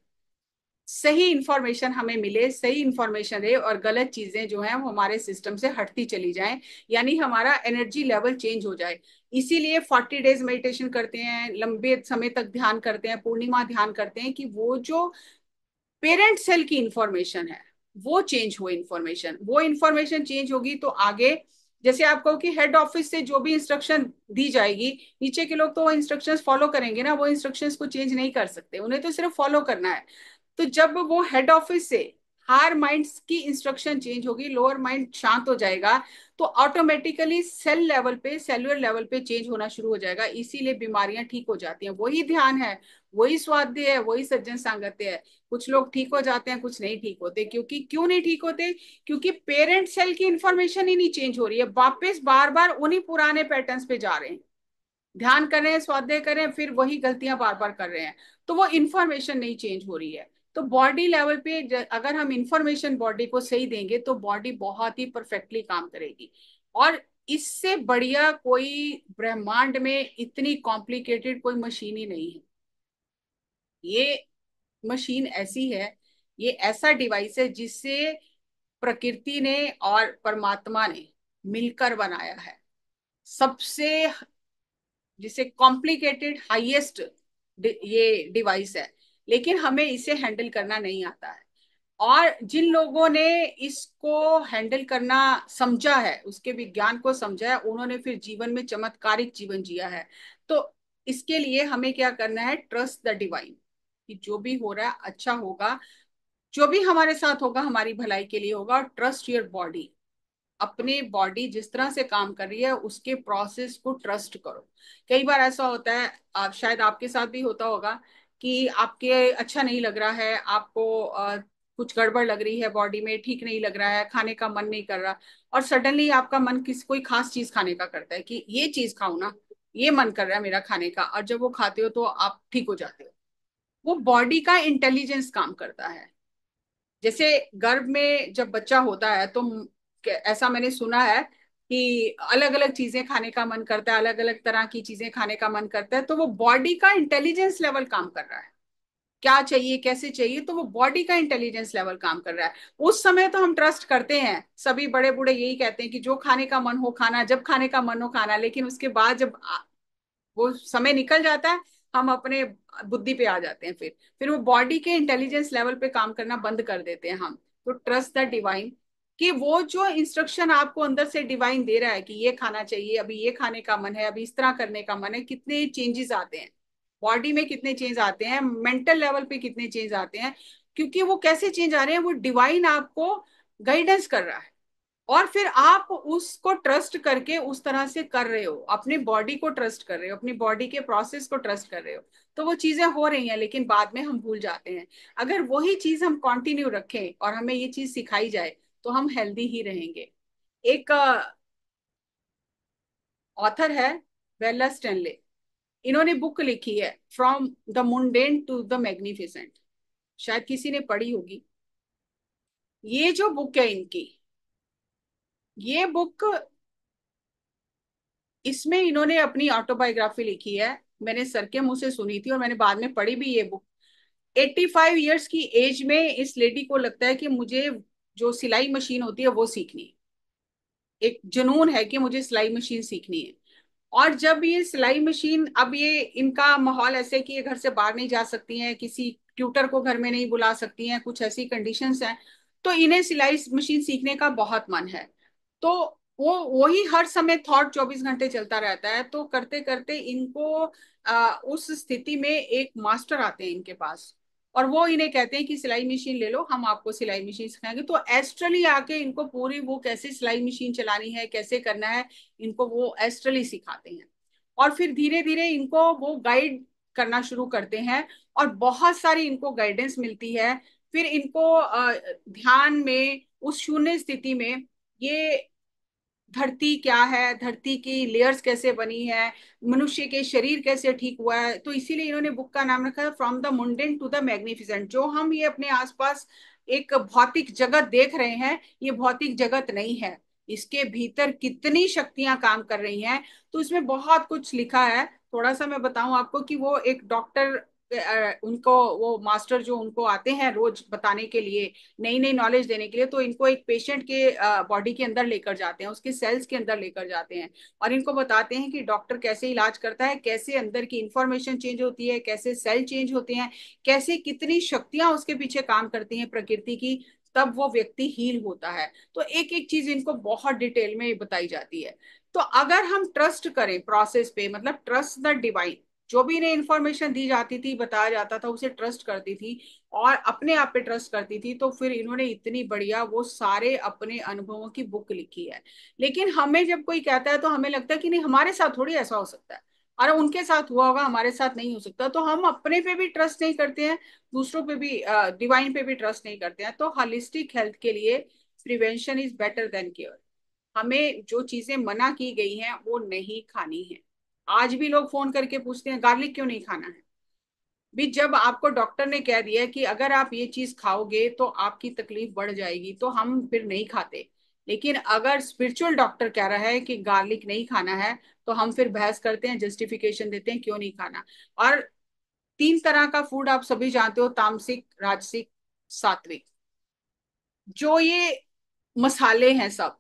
S1: सही इंफॉर्मेशन हमें मिले सही इंफॉर्मेशन रहे और गलत चीजें जो हैं वो हमारे सिस्टम से हटती चली जाएं यानी हमारा एनर्जी लेवल चेंज हो जाए इसीलिए फोर्टी डेज मेडिटेशन करते हैं लंबे समय तक ध्यान करते हैं पूर्णिमा ध्यान करते हैं कि वो जो पेरेंट सेल की इंफॉर्मेशन है वो चेंज हो इंफॉर्मेशन वो इंफॉर्मेशन चेंज होगी तो आगे जैसे आप कहो कि हेड ऑफिस से जो भी इंस्ट्रक्शन दी जाएगी नीचे के लोग तो वो इंस्ट्रक्शंस फॉलो करेंगे ना वो इंस्ट्रक्शंस को चेंज नहीं कर सकते उन्हें तो सिर्फ फॉलो करना है तो जब वो हेड ऑफिस से हार माइंड्स की इंस्ट्रक्शन चेंज होगी लोअर माइंड शांत हो जाएगा तो ऑटोमेटिकली सेल लेवल पे सेलुलर लेवल पे चेंज होना शुरू हो जाएगा इसीलिए बीमारियां ठीक हो जाती हैं वही ध्यान है वही स्वाध्य है वही सज्जन सांगत्य है कुछ लोग ठीक हो जाते हैं कुछ नहीं ठीक होते क्योंकि क्यों नहीं ठीक होते क्योंकि पेरेंट सेल की इंफॉर्मेशन ही नहीं चेंज हो रही है वापस बार बार उन्हीं पुराने पैटर्न्स पे जा रहे हैं ध्यान करें स्वाध्याय करें फिर वही गलतियां बार बार कर रहे हैं तो वो इंफॉर्मेशन नहीं चेंज हो रही है तो बॉडी लेवल पे अगर हम इंफॉर्मेशन बॉडी को सही देंगे तो बॉडी बहुत ही परफेक्टली काम करेगी और इससे बढ़िया कोई ब्रह्मांड में इतनी कॉम्प्लिकेटेड कोई मशीन ही नहीं है ये मशीन ऐसी है ये ऐसा डिवाइस है जिसे प्रकृति ने और परमात्मा ने मिलकर बनाया है सबसे जिसे कॉम्प्लिकेटेड हाईएस्ट ये डिवाइस है लेकिन हमें इसे हैंडल करना नहीं आता है और जिन लोगों ने इसको हैंडल करना समझा है उसके विज्ञान को समझा है उन्होंने फिर जीवन में चमत्कारिक जीवन जिया है तो इसके लिए हमें क्या करना है ट्रस्ट द डिवाइन कि जो भी हो रहा है अच्छा होगा जो भी हमारे साथ होगा हमारी भलाई के लिए होगा और ट्रस्ट योर बॉडी अपने बॉडी जिस तरह से काम कर रही है उसके प्रोसेस को ट्रस्ट करो कई बार ऐसा होता है आप शायद आपके साथ भी होता होगा कि आपके अच्छा नहीं लग रहा है आपको आ, कुछ गड़बड़ लग रही है बॉडी में ठीक नहीं लग रहा है खाने का मन नहीं कर रहा और सडनली आपका मन किस कोई खास चीज खाने का करता है कि ये चीज खाओ ना ये मन कर रहा है मेरा खाने का और जब वो खाते हो तो आप ठीक हो जाते हो वो बॉडी का इंटेलिजेंस काम करता है जैसे गर्भ में जब बच्चा होता है तो ऐसा मैंने सुना है कि अलग अलग चीजें खाने का मन करता है अलग अलग तरह की चीजें खाने का मन करता है तो वो बॉडी का इंटेलिजेंस लेवल काम कर रहा है क्या चाहिए कैसे चाहिए तो वो बॉडी का इंटेलिजेंस लेवल काम कर रहा है उस समय तो हम ट्रस्ट करते हैं सभी बड़े बूढ़े यही कहते हैं कि जो खाने का मन हो खाना जब खाने का मन हो खाना लेकिन उसके बाद जब वो समय निकल जाता है हम अपने बुद्धि पे आ जाते हैं फिर फिर वो बॉडी के इंटेलिजेंस लेवल पे काम करना बंद कर देते हैं हम तो ट्रस्ट द डिवाइन कि वो जो इंस्ट्रक्शन आपको अंदर से डिवाइन दे रहा है कि ये खाना चाहिए अभी ये खाने का मन है अभी इस तरह करने का मन है कितने चेंजेस आते हैं बॉडी में कितने चेंज आते हैं मेंटल लेवल पे कितने चेंज आते हैं क्योंकि वो कैसे चेंज आ रहे हैं वो डिवाइन आपको गाइडेंस कर रहा है और फिर आप उसको ट्रस्ट करके उस तरह से कर रहे हो अपने बॉडी को ट्रस्ट कर रहे हो अपनी बॉडी के प्रोसेस को ट्रस्ट कर रहे हो तो वो चीजें हो रही हैं लेकिन बाद में हम भूल जाते हैं अगर वही चीज हम कंटिन्यू रखें और हमें ये चीज सिखाई जाए तो हम हेल्दी ही रहेंगे एक ऑथर है वेला स्टेनले इन्होंने बुक लिखी है from the mundane to the magnificent शायद किसी ने पढ़ी होगी ये जो बुक है इनकी ये बुक इसमें इन्होंने अपनी ऑटोबायोग्राफी लिखी है मैंने सर के मुंह से सुनी थी और मैंने बाद में पढ़ी भी ये बुक 85 इयर्स की एज में इस लेडी को लगता है कि मुझे जो सिलाई मशीन होती है वो सीखनी है एक जुनून है कि मुझे सिलाई मशीन सीखनी है और जब ये सिलाई मशीन अब ये इनका माहौल ऐसे कि ये घर से बाहर नहीं जा सकती हैं किसी ट्यूटर को घर में नहीं बुला सकती हैं कुछ ऐसी कंडीशंस हैं तो इन्हें सिलाई मशीन सीखने का बहुत मन है तो वो वही हर समय थॉट चौबीस घंटे चलता रहता है तो करते करते इनको आ, उस स्थिति में एक मास्टर आते हैं इनके पास और वो इन्हें कहते हैं कि सिलाई मशीन ले लो हम आपको सिलाई मशीन सिखाएंगे तो एस्ट्रली आके इनको पूरी वो कैसे सिलाई मशीन चलानी है कैसे करना है इनको वो एस्ट्रली सिखाते हैं और फिर धीरे धीरे इनको वो गाइड करना शुरू करते हैं और बहुत सारी इनको गाइडेंस मिलती है फिर इनको ध्यान में उस शून्य स्थिति में ये धरती क्या है धरती की लेयर्स कैसे बनी है मनुष्य के शरीर कैसे ठीक हुआ है तो इसीलिए इन्होंने बुक का नाम रखा from the mundane to the magnificent जो हम ये अपने आसपास एक भौतिक जगत देख रहे हैं ये भौतिक जगत नहीं है इसके भीतर कितनी शक्तियां काम कर रही हैं तो इसमें बहुत कुछ लिखा है थोड़ा सा मैं बताऊं आपको कि वो एक डॉक्टर उनको वो मास्टर जो उनको आते हैं रोज बताने के लिए नई नई नॉलेज देने के लिए तो इनको एक पेशेंट के बॉडी के अंदर लेकर जाते हैं उसके सेल्स के अंदर लेकर जाते हैं और इनको बताते हैं कि डॉक्टर कैसे इलाज करता है कैसे अंदर की इंफॉर्मेशन चेंज होती है कैसे सेल चेंज होते हैं कैसे कितनी शक्तियां उसके पीछे काम करती हैं प्रकृति की तब वो व्यक्ति हील होता है तो एक एक चीज इनको बहुत डिटेल में बताई जाती है तो अगर हम ट्रस्ट करें प्रोसेस पे मतलब ट्रस्ट द डिवाइन जो भी इन्हें इंफॉर्मेशन दी जाती थी बताया जाता था उसे ट्रस्ट करती थी और अपने आप पे ट्रस्ट करती थी तो फिर इन्होंने इतनी बढ़िया वो सारे अपने अनुभवों की बुक लिखी है लेकिन हमें जब कोई कहता है तो हमें लगता है कि नहीं हमारे साथ थोड़ी ऐसा हो सकता है अरे उनके साथ हुआ होगा हमारे साथ नहीं हो सकता तो हम अपने पे भी ट्रस्ट नहीं करते हैं दूसरों पे भी डिवाइन पे भी ट्रस्ट नहीं करते हैं तो हॉलिस्टिक हेल्थ के लिए prevention is better than care हमें जो चीजें मना की गई हैं वो नहीं खानी है आज भी लोग फोन करके पूछते हैं गार्लिक क्यों नहीं खाना है भी जब आपको डॉक्टर ने कह दिया कि अगर आप ये चीज खाओगे तो आपकी तकलीफ बढ़ जाएगी तो हम फिर नहीं खाते लेकिन अगर स्पिरिचुअल डॉक्टर कह रहा है कि गार्लिक नहीं खाना है तो हम फिर बहस करते हैं जस्टिफिकेशन देते हैं क्यों नहीं खाना और तीन तरह का फूड आप सभी जानते हो तामसिक राजसिक सात्विक जो ये मसाले हैं सब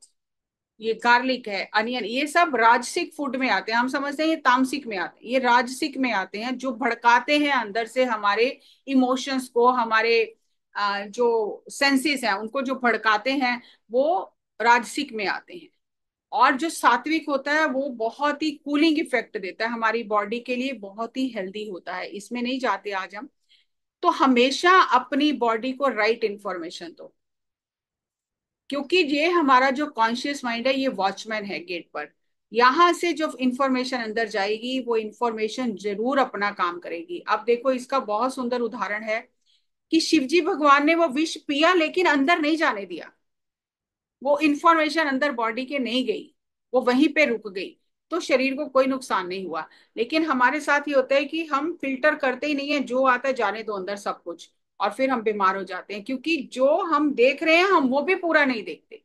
S1: ये गार्लिक है अनियन ये सब राजसिक फूड में आते हैं हम समझते हैं ये तामसिक में आते हैं ये राजसिक में आते हैं जो भड़काते हैं अंदर से हमारे इमोशंस को हमारे जो सेंसेस हैं उनको जो भड़काते हैं वो राजसिक में आते हैं और जो सात्विक होता है वो बहुत ही कूलिंग इफेक्ट देता है हमारी बॉडी के लिए बहुत ही हेल्दी होता है इसमें नहीं जाते आज हम तो हमेशा अपनी बॉडी को राइट इंफॉर्मेशन दो क्योंकि ये हमारा जो कॉन्शियस माइंड है ये वॉचमैन है गेट पर यहां से जो इंफॉर्मेशन अंदर जाएगी वो इंफॉर्मेशन जरूर अपना काम करेगी अब देखो इसका बहुत सुंदर उदाहरण है कि शिवजी भगवान ने वो विष पिया लेकिन अंदर नहीं जाने दिया वो इंफॉर्मेशन अंदर बॉडी के नहीं गई वो वहीं पे रुक गई तो शरीर को कोई नुकसान नहीं हुआ लेकिन हमारे साथ ये होता है कि हम फिल्टर करते ही नहीं है जो आता है जाने दो अंदर सब कुछ और फिर हम बीमार हो जाते हैं क्योंकि जो हम देख रहे हैं हम वो भी पूरा नहीं देखते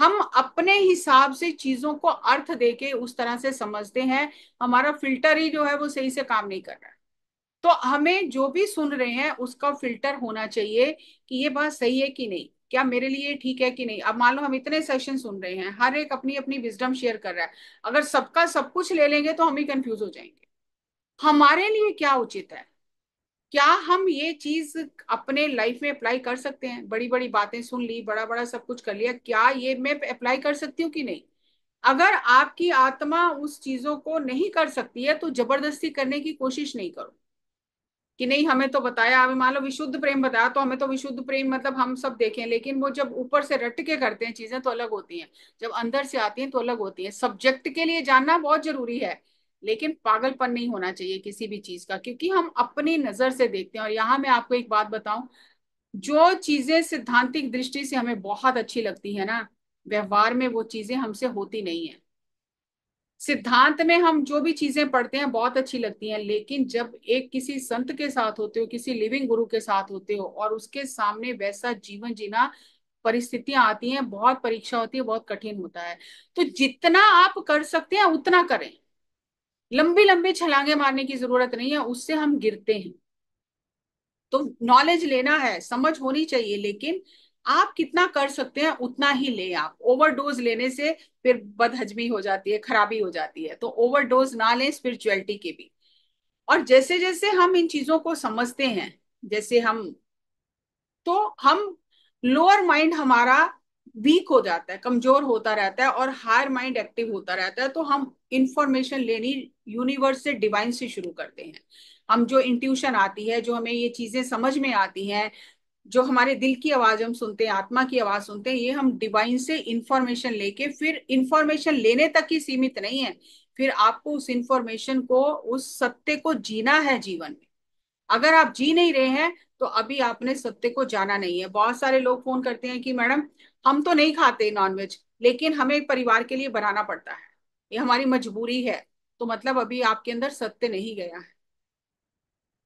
S1: हम अपने हिसाब से चीजों को अर्थ देके उस तरह से समझते हैं हमारा फिल्टर ही जो है वो सही से काम नहीं कर रहा है तो हमें जो भी सुन रहे हैं उसका फिल्टर होना चाहिए कि ये बात सही है कि नहीं क्या मेरे लिए ठीक है कि नहीं अब मान लो हम इतने सेशन सुन रहे हैं हर एक अपनी अपनी विजडम शेयर कर रहा है अगर सबका सब कुछ ले लेंगे तो हम ही कंफ्यूज हो जाएंगे हमारे लिए क्या उचित है क्या हम ये चीज अपने लाइफ में अप्लाई कर सकते हैं बड़ी बड़ी बातें सुन ली बड़ा बड़ा सब कुछ कर लिया क्या ये मैं अप्लाई कर सकती हूँ कि नहीं अगर आपकी आत्मा उस चीजों को नहीं कर सकती है तो जबरदस्ती करने की कोशिश नहीं करो कि नहीं हमें तो बताया अभी मान लो विशुद्ध प्रेम बताया तो हमें तो विशुद्ध प्रेम मतलब हम सब देखें लेकिन वो जब ऊपर से रट के करते हैं चीजें तो अलग होती हैं जब अंदर से आती हैं तो अलग होती है सब्जेक्ट के लिए जानना बहुत जरूरी है लेकिन पागलपन नहीं होना चाहिए किसी भी चीज का क्योंकि हम अपनी नजर से देखते हैं और यहाँ मैं आपको एक बात बताऊं जो चीजें सिद्धांतिक दृष्टि से हमें बहुत अच्छी लगती है ना व्यवहार में वो चीजें हमसे होती नहीं है सिद्धांत में हम जो भी चीजें पढ़ते हैं बहुत अच्छी लगती हैं लेकिन जब एक किसी संत के साथ होते हो किसी लिविंग गुरु के साथ होते हो और उसके सामने वैसा जीवन जीना परिस्थितियां आती हैं बहुत परीक्षा होती है बहुत कठिन होता है तो जितना आप कर सकते हैं उतना करें लंबी लंबी छलांगे मारने की जरूरत नहीं है उससे हम गिरते हैं तो नॉलेज लेना है समझ होनी चाहिए लेकिन आप कितना कर सकते हैं उतना ही ले आप ओवरडोज लेने से फिर बदहजमी हो जाती है खराबी हो जाती है तो ओवरडोज ना लें स्पिरिचुअलिटी के भी और जैसे जैसे हम इन चीजों को समझते हैं जैसे हम तो हम लोअर माइंड हमारा वीक हो जाता है कमजोर होता रहता है और हायर माइंड एक्टिव होता रहता है तो हम इंफॉर्मेशन लेनी यूनिवर्स से डिवाइन से शुरू करते हैं हम जो इंट्यूशन आती है जो हमें ये चीजें समझ में आती हैं जो हमारे दिल की आवाज हम सुनते हैं आत्मा की आवाज सुनते हैं ये हम डिवाइन से इंफॉर्मेशन लेके फिर इंफॉर्मेशन लेने तक ही सीमित नहीं है फिर आपको उस इंफॉर्मेशन को उस सत्य को जीना है जीवन में अगर आप जी नहीं रहे हैं तो अभी आपने सत्य को जाना नहीं है बहुत सारे लोग फोन करते हैं कि मैडम हम तो नहीं खाते नॉनवेज लेकिन हमें परिवार के लिए बनाना पड़ता है ये हमारी मजबूरी है तो मतलब अभी आपके अंदर सत्य नहीं गया है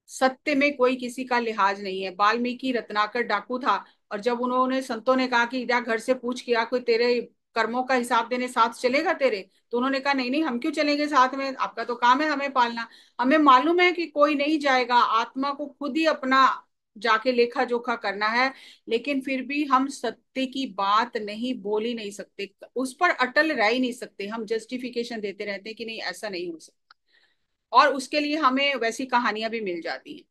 S1: सत्य में कोई किसी का लिहाज नहीं है वाल्मीकि रत्नाकर डाकू था और जब उन्होंने संतों ने कहा कि इरा घर से पूछ किया कोई तेरे कर्मों का हिसाब देने साथ चलेगा तेरे तो उन्होंने कहा नहीं नहीं हम क्यों चलेंगे साथ में आपका तो काम है हमें पालना हमें मालूम है कि कोई नहीं जाएगा आत्मा को खुद ही अपना जाके लेखा जोखा करना है लेकिन फिर भी हम सत्य की बात नहीं बोल ही नहीं सकते उस पर अटल रह ही नहीं सकते हम जस्टिफिकेशन देते रहते हैं कि नहीं ऐसा नहीं हो सकता और उसके लिए हमें वैसी कहानियां भी मिल जाती हैं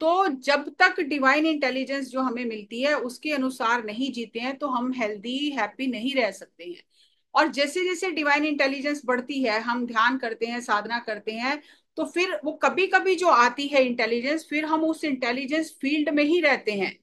S1: तो जब तक डिवाइन इंटेलिजेंस जो हमें मिलती है उसके अनुसार नहीं जीते हैं तो हम हेल्दी हैप्पी नहीं रह सकते हैं और जैसे जैसे डिवाइन इंटेलिजेंस बढ़ती है हम ध्यान करते हैं साधना करते हैं तो फिर वो कभी कभी जो आती है इंटेलिजेंस फिर हम उस इंटेलिजेंस फील्ड में ही रहते हैं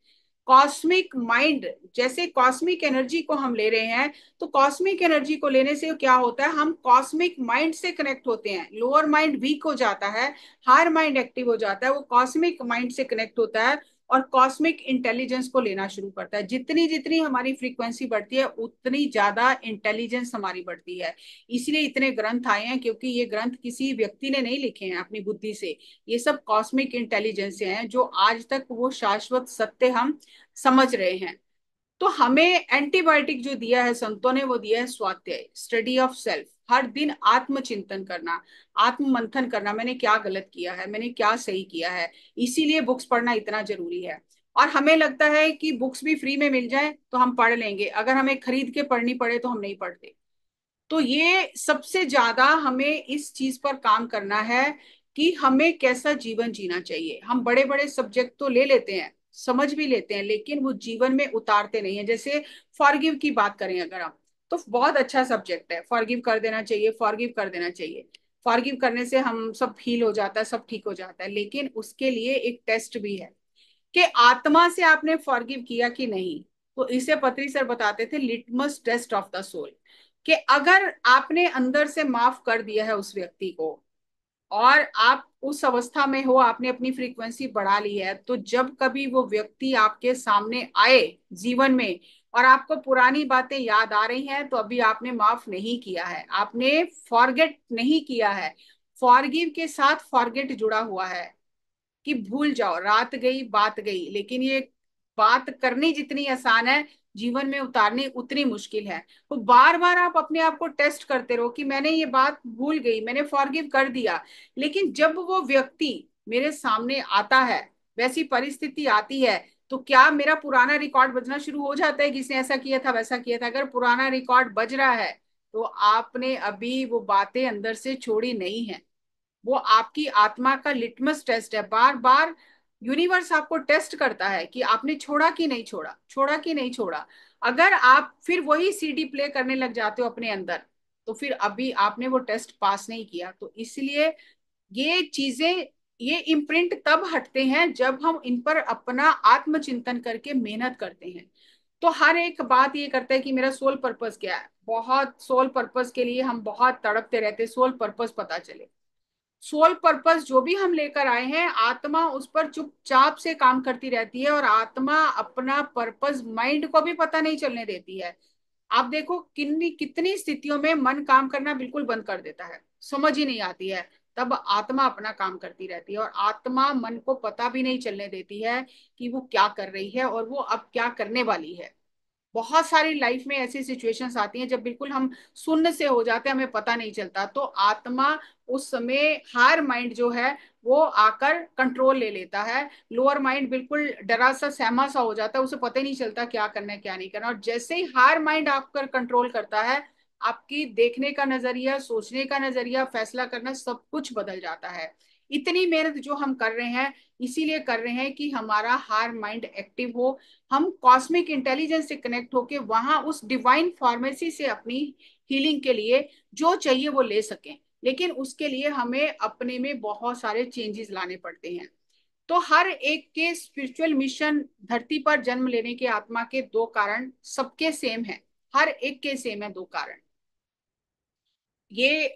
S1: कॉस्मिक माइंड जैसे कॉस्मिक एनर्जी को हम ले रहे हैं तो कॉस्मिक एनर्जी को लेने से क्या होता है हम कॉस्मिक माइंड से कनेक्ट होते हैं लोअर माइंड वीक हो जाता है हायर माइंड एक्टिव हो जाता है वो कॉस्मिक माइंड से कनेक्ट होता है और कॉस्मिक इंटेलिजेंस को लेना शुरू करता है जितनी जितनी हमारी फ्रीक्वेंसी बढ़ती है उतनी ज्यादा इंटेलिजेंस हमारी बढ़ती है इसीलिए इतने ग्रंथ आए हैं क्योंकि ये ग्रंथ किसी व्यक्ति ने नहीं लिखे हैं अपनी बुद्धि से ये सब कॉस्मिक इंटेलिजेंस हैं जो आज तक वो शाश्वत सत्य हम समझ रहे हैं तो हमें एंटीबायोटिक जो दिया है संतों ने वो दिया है स्वाध्याय स्टडी ऑफ सेल्फ हर दिन आत्मचिंतन करना आत्म मंथन करना मैंने क्या गलत किया है मैंने क्या सही किया है इसीलिए बुक्स पढ़ना इतना जरूरी है और हमें लगता है कि बुक्स भी फ्री में मिल जाए तो हम पढ़ लेंगे अगर हमें खरीद के पढ़नी पड़े तो हम नहीं पढ़ते तो ये सबसे ज्यादा हमें इस चीज पर काम करना है कि हमें कैसा जीवन जीना चाहिए हम बड़े बड़े सब्जेक्ट तो ले लेते हैं समझ भी लेते हैं लेकिन वो जीवन में उतारते नहीं है जैसे फॉरगिव की बात करें अगर आप तो बहुत अच्छा सब्जेक्ट है फॉरगिव कर देना चाहिए फॉरगिव कर देना चाहिए फॉरगिव करने से हम सब हील हो जाता है सब ठीक हो जाता है लेकिन उसके लिए एक टेस्ट भी है कि आत्मा से आपने फॉरगिव किया कि नहीं तो इसे पत्री सर बताते थे litmus test of the soul कि अगर आपने अंदर से माफ कर दिया है उस व्यक्ति को और आप उस अवस्था में हो आपने अपनी फ्रीक्वेंसी बढ़ा ली है तो जब कभी वो व्यक्ति आपके सामने आए जीवन में और आपको पुरानी बातें याद आ रही हैं तो अभी आपने माफ नहीं किया है आपने फॉरगेट नहीं किया है फॉरगिव के साथ फॉरगेट जुड़ा हुआ है कि भूल जाओ रात गई बात गई लेकिन ये बात करनी जितनी आसान है जीवन में उतारनी उतनी मुश्किल है तो बार बार आप अपने आप को टेस्ट करते रहो कि मैंने ये बात भूल गई मैंने फॉरगिव कर दिया लेकिन जब वो व्यक्ति मेरे सामने आता है वैसी परिस्थिति आती है तो क्या मेरा पुराना रिकॉर्ड बजना शुरू हो जाता है किसने ऐसा किया था वैसा किया था अगर पुराना रिकॉर्ड बज रहा है तो आपने अभी वो बातें अंदर से छोड़ी नहीं है वो आपकी आत्मा का लिटमस टेस्ट है बार बार यूनिवर्स आपको टेस्ट करता है कि आपने छोड़ा कि नहीं छोड़ा छोड़ा कि नहीं छोड़ा अगर आप फिर वही सीडी प्ले करने लग जाते हो अपने अंदर तो फिर अभी आपने वो टेस्ट पास नहीं किया तो इसलिए ये चीजें ये इम्प्रिंट तब हटते हैं जब हम इन पर अपना आत्मचिंतन करके मेहनत करते हैं तो हर एक बात ये करता है कि मेरा सोल पर्पस क्या है बहुत सोल पर्पस के लिए हम बहुत तड़पते रहते सोल पर्पस पता चले सोल पर्पस जो भी हम लेकर आए हैं आत्मा उस पर चुपचाप से काम करती रहती है और आत्मा अपना पर्पस माइंड को भी पता नहीं चलने देती है आप देखो कितनी कितनी स्थितियों में मन काम करना बिल्कुल बंद कर देता है समझ ही नहीं आती है तब आत्मा अपना काम करती रहती है और आत्मा मन को पता भी नहीं चलने देती है कि वो क्या कर रही है और वो अब क्या करने वाली है बहुत सारी लाइफ में ऐसी सिचुएशंस आती हैं जब बिल्कुल हम सुन से हो जाते हैं हमें पता नहीं चलता तो आत्मा उस समय हायर माइंड जो है वो आकर कंट्रोल ले लेता है लोअर माइंड बिल्कुल डरा सा सहमा सा हो जाता है उसे पता ही नहीं चलता क्या करना है क्या नहीं करना और जैसे ही हायर माइंड आकर कंट्रोल करता है आपकी देखने का नजरिया सोचने का नजरिया फैसला करना सब कुछ बदल जाता है इतनी मेहनत जो हम कर रहे हैं इसीलिए कर रहे हैं कि हमारा हार माइंड एक्टिव हो हम कॉस्मिक इंटेलिजेंस से कनेक्ट होके वहां उस डिवाइन फार्मेसी से अपनी हीलिंग के लिए जो चाहिए वो ले सकें लेकिन उसके लिए हमें अपने में बहुत सारे चेंजेस लाने पड़ते हैं तो हर एक के स्पिरिचुअल मिशन धरती पर जन्म लेने के आत्मा के दो कारण सबके सेम है हर एक के सेम है दो कारण ये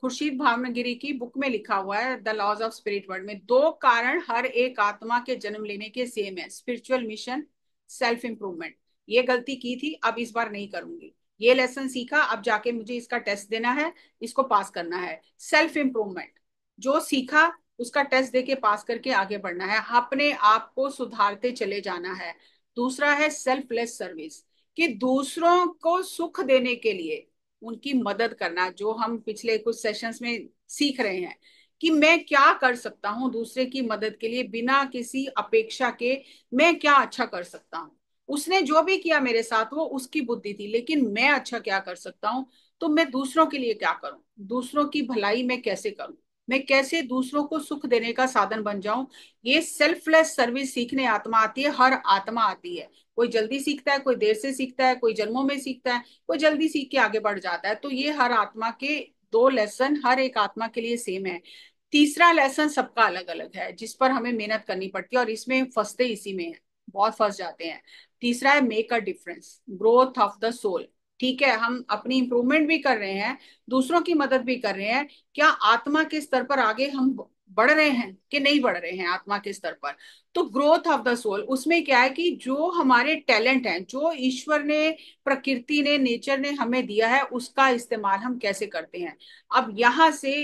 S1: खुर्शीद भावनगिरी की बुक में लिखा हुआ है the laws of spirit world में दो कारण हर एक आत्मा के जन्म लेने के सेम है स्पिरिचुअल मिशन सेल्फ इंप्रूवमेंट ये गलती की थी अब इस बार नहीं करूंगी ये लेसन सीखा अब जाके मुझे इसका टेस्ट देना है इसको पास करना है सेल्फ इंप्रूवमेंट जो सीखा उसका टेस्ट देके पास करके आगे बढ़ना है अपने आप को सुधारते चले जाना है दूसरा है सेल्फलेस सर्विस कि दूसरों को सुख देने के लिए उनकी मदद करना जो हम पिछले कुछ सेशंस में सीख रहे हैं कि मैं क्या कर सकता हूँ दूसरे की मदद के लिए बिना किसी अपेक्षा के मैं क्या अच्छा कर सकता हूँ उसने जो भी किया मेरे साथ वो उसकी बुद्धि थी लेकिन मैं अच्छा क्या कर सकता हूँ तो मैं दूसरों के लिए क्या करूं दूसरों की भलाई मैं कैसे करूं मैं कैसे दूसरों को सुख देने का साधन बन जाऊं ये सेल्फलेस सर्विस सीखने आत्मा आती है हर आत्मा आती है कोई जल्दी सीखता है कोई देर से सीखता है कोई जन्मों में सीखता है कोई जल्दी सीख के आगे बढ़ जाता है तो ये हर आत्मा के दो लेसन हर एक आत्मा के लिए सेम है तीसरा लेसन सबका अलग अलग है जिस पर हमें मेहनत करनी पड़ती है और इसमें फंसते इसी में है बहुत फंस जाते हैं तीसरा है make a difference growth of the soul ठीक है हम अपनी इंप्रूवमेंट भी कर रहे हैं दूसरों की मदद भी कर रहे हैं क्या आत्मा के स्तर पर आगे हम बढ़ रहे हैं कि नहीं बढ़ रहे हैं आत्मा के स्तर पर तो ग्रोथ ऑफ द सोल उसमें क्या है कि जो हमारे टैलेंट हैं जो ईश्वर ने प्रकृति ने नेचर ने हमें दिया है उसका इस्तेमाल हम कैसे करते हैं अब यहाँ से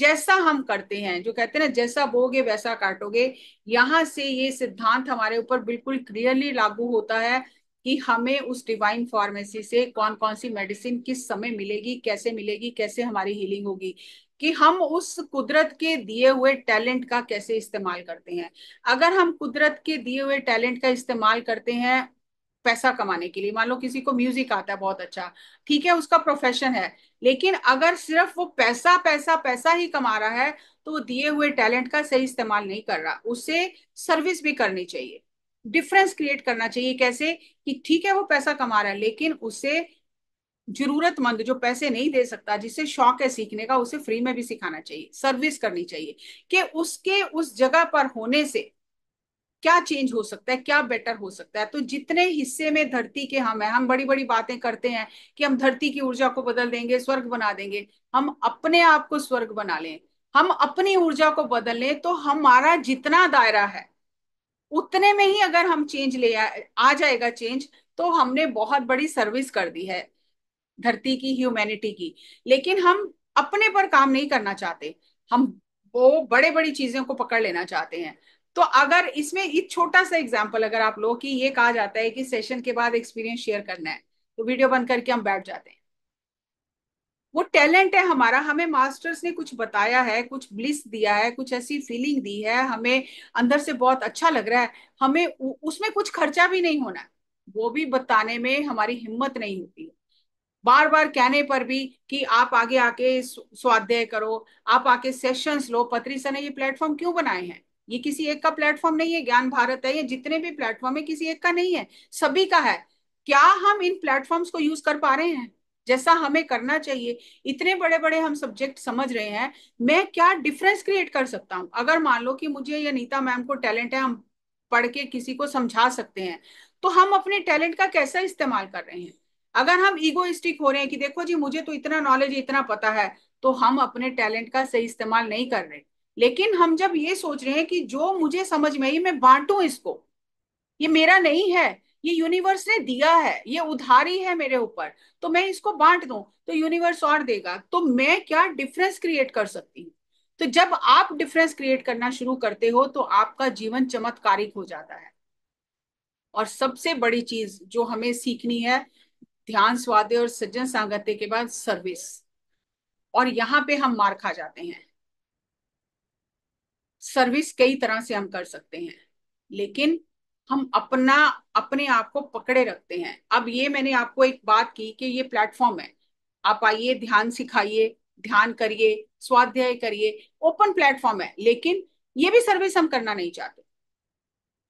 S1: जैसा हम करते हैं जो कहते हैं ना जैसा बोगे वैसा काटोगे यहाँ से ये सिद्धांत हमारे ऊपर बिल्कुल क्लियरली लागू होता है कि हमें उस डिवाइन फार्मेसी से कौन कौन सी मेडिसिन किस समय मिलेगी कैसे मिलेगी कैसे हमारी हीलिंग होगी कि हम उस कुदरत के दिए हुए टैलेंट का कैसे इस्तेमाल करते हैं अगर हम कुदरत के दिए हुए टैलेंट का इस्तेमाल करते हैं पैसा कमाने के लिए मान लो किसी को म्यूजिक आता है बहुत अच्छा ठीक है उसका प्रोफेशन है लेकिन अगर सिर्फ वो पैसा पैसा पैसा ही कमा रहा है तो वो दिए हुए टैलेंट का सही इस्तेमाल नहीं कर रहा उसे सर्विस भी करनी चाहिए डिफरेंस क्रिएट करना चाहिए कैसे कि ठीक है वो पैसा कमा रहा है लेकिन उसे जरूरतमंद जो पैसे नहीं दे सकता जिसे शौक है सीखने का उसे फ्री में भी सिखाना चाहिए सर्विस करनी चाहिए कि उसके उस जगह पर होने से क्या चेंज हो सकता है क्या बेटर हो सकता है तो जितने हिस्से में धरती के हम हैं हम बड़ी बड़ी बातें करते हैं कि हम धरती की ऊर्जा को बदल देंगे स्वर्ग बना देंगे हम अपने आप को स्वर्ग बना लें हम अपनी ऊर्जा को बदल लें तो हमारा जितना दायरा है उतने में ही अगर हम चेंज ले आ, आ जाएगा चेंज तो हमने बहुत बड़ी सर्विस कर दी है धरती की ह्यूमैनिटी की लेकिन हम अपने पर काम नहीं करना चाहते हम वो बड़े बड़ी चीजों को पकड़ लेना चाहते हैं तो अगर इसमें एक छोटा सा एग्जाम्पल अगर आप लोग की ये कहा जाता है कि सेशन के बाद एक्सपीरियंस शेयर करना है तो वीडियो बंद करके हम बैठ जाते हैं वो टैलेंट है हमारा हमें मास्टर्स ने कुछ बताया है कुछ ब्लिस दिया है कुछ ऐसी फीलिंग दी है हमें अंदर से बहुत अच्छा लग रहा है हमें उसमें कुछ खर्चा भी नहीं होना वो भी बताने में हमारी हिम्मत नहीं होती है बार बार कहने पर भी कि आप आगे आके स्वाध्याय करो आप आके सेशंस लो पत्रिसा ने ये प्लेटफॉर्म क्यों बनाए हैं ये किसी एक का प्लेटफॉर्म नहीं है ज्ञान भारत है ये जितने भी प्लेटफॉर्म है किसी एक का नहीं है सभी का है क्या हम इन प्लेटफॉर्म्स को यूज कर पा रहे हैं जैसा हमें करना चाहिए इतने बड़े बड़े हम सब्जेक्ट समझ रहे हैं मैं क्या डिफरेंस क्रिएट कर सकता हूं अगर मान लो कि मुझे या नीता मैम को टैलेंट है हम पढ़ के किसी को समझा सकते हैं तो हम अपने टैलेंट का कैसा इस्तेमाल कर रहे हैं अगर हम ईगोइस्टिक हो रहे हैं कि देखो जी मुझे तो इतना नॉलेज इतना पता है तो हम अपने टैलेंट का सही इस्तेमाल नहीं कर रहे लेकिन हम जब ये सोच रहे हैं कि जो मुझे समझ में आई मैं बांटू इसको ये मेरा नहीं है ये यूनिवर्स ने दिया है ये उधारी है मेरे ऊपर तो मैं इसको बांट दू तो यूनिवर्स और देगा तो मैं क्या डिफरेंस क्रिएट कर सकती हूँ तो जब आप डिफरेंस क्रिएट करना शुरू करते हो तो आपका जीवन चमत्कारिक हो जाता है और सबसे बड़ी चीज जो हमें सीखनी है ध्यान स्वादे और सज्जन सांगत्य के बाद सर्विस और यहाँ पे हम मार खा जाते हैं सर्विस कई तरह से हम कर सकते हैं लेकिन हम अपना अपने आप को पकड़े रखते हैं अब ये मैंने आपको एक बात की कि ये प्लेटफॉर्म है आप आइए ध्यान सिखाइए ध्यान करिए स्वाध्याय करिए ओपन प्लेटफॉर्म है लेकिन ये भी सर्विस हम करना नहीं चाहते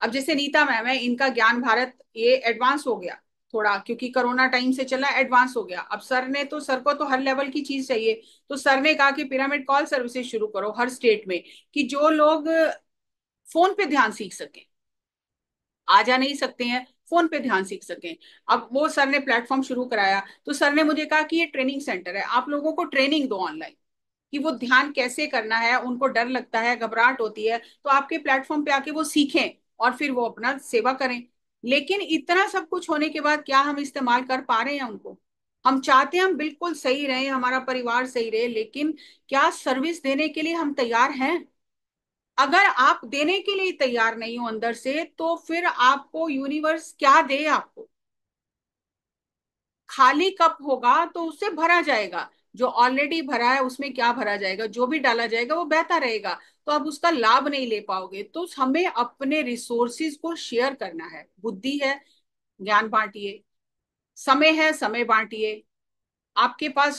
S1: अब जैसे नीता मैम है इनका ज्ञान भारत ये एडवांस हो गया थोड़ा क्योंकि कोरोना टाइम से चला एडवांस हो गया अब सर ने तो सर को तो हर लेवल की चीज चाहिए तो सर ने कहा कि पिरामिड कॉल सर्विसेज शुरू करो हर स्टेट में कि जो लोग फोन पे ध्यान सीख सकें आ जा नहीं सकते हैं फोन पे ध्यान सीख सकें अब वो सर ने प्लेटफॉर्म शुरू कराया तो सर ने मुझे कहा कि ये ट्रेनिंग सेंटर है आप लोगों को ट्रेनिंग दो ऑनलाइन कि वो ध्यान कैसे करना है उनको डर लगता है घबराहट होती है तो आपके प्लेटफॉर्म पे आके वो सीखें और फिर वो अपना सेवा करें लेकिन इतना सब कुछ होने के बाद क्या हम इस्तेमाल कर पा रहे हैं उनको हम चाहते हैं हम बिल्कुल सही रहे हमारा परिवार सही रहे लेकिन क्या सर्विस देने के लिए हम तैयार हैं अगर आप देने के लिए तैयार नहीं हो अंदर से तो फिर आपको यूनिवर्स क्या दे आपको खाली कप होगा तो उससे भरा जाएगा जो ऑलरेडी भरा है उसमें क्या भरा जाएगा जो भी डाला जाएगा वो बहता रहेगा तो आप उसका लाभ नहीं ले पाओगे तो हमें अपने रिसोर्सिस को शेयर करना है बुद्धि है ज्ञान बांटिए समय है समय बांटिए आपके पास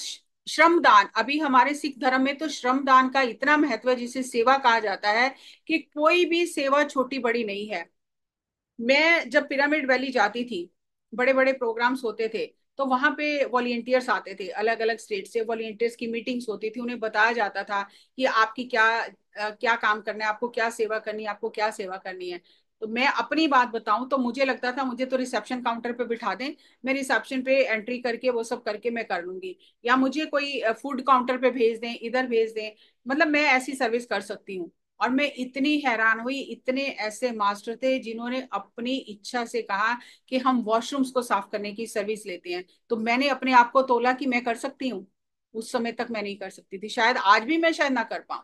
S1: श्रम दान अभी हमारे सिख धर्म में तो श्रम दान का इतना महत्व है जिसे सेवा कहा जाता है कि कोई भी सेवा छोटी बड़ी नहीं है मैं जब पिरामिड वैली जाती थी बड़े बड़े प्रोग्राम्स होते थे तो वहां पे वॉलेंटियर्स आते थे अलग अलग स्टेट से वॉल्टियर्स की मीटिंग्स होती थी उन्हें बताया जाता था कि आपकी क्या क्या काम करना है आपको क्या सेवा करनी है आपको क्या सेवा करनी है तो मैं अपनी बात बताऊं तो मुझे लगता था मुझे तो रिसेप्शन काउंटर पे बिठा दें मैं रिसेप्शन पे एंट्री करके वो सब करके मैं कर लूंगी या मुझे कोई फूड काउंटर पे भेज दें इधर भेज दें मतलब मैं ऐसी सर्विस कर सकती हूँ और मैं इतनी हैरान हुई इतने ऐसे मास्टर थे जिन्होंने अपनी इच्छा से कहा कि हम वॉशरूम्स को साफ करने की सर्विस लेते हैं तो मैंने अपने आप को तोला कि मैं कर सकती हूँ उस समय तक मैं नहीं कर सकती थी शायद आज भी मैं शायद ना कर पाऊ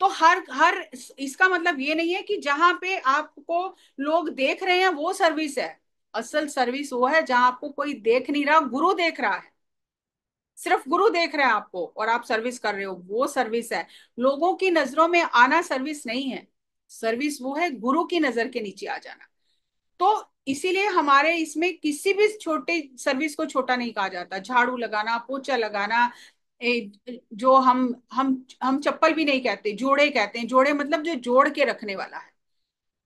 S1: तो हर हर इसका मतलब ये नहीं है कि जहां पे आपको लोग देख रहे हैं वो सर्विस है असल सर्विस वो है जहां आपको कोई देख नहीं रहा गुरु देख रहा है सिर्फ गुरु देख रहे हैं आपको और आप सर्विस कर रहे हो वो सर्विस है लोगों की नजरों में आना सर्विस नहीं है सर्विस वो है गुरु की नजर के नीचे आ जाना तो इसीलिए हमारे इसमें किसी भी छोटे सर्विस को छोटा नहीं कहा जाता झाड़ू लगाना पोचा लगाना जो हम हम हम चप्पल भी नहीं कहते जोड़े कहते हैं जोड़े मतलब जो जोड़ के रखने वाला है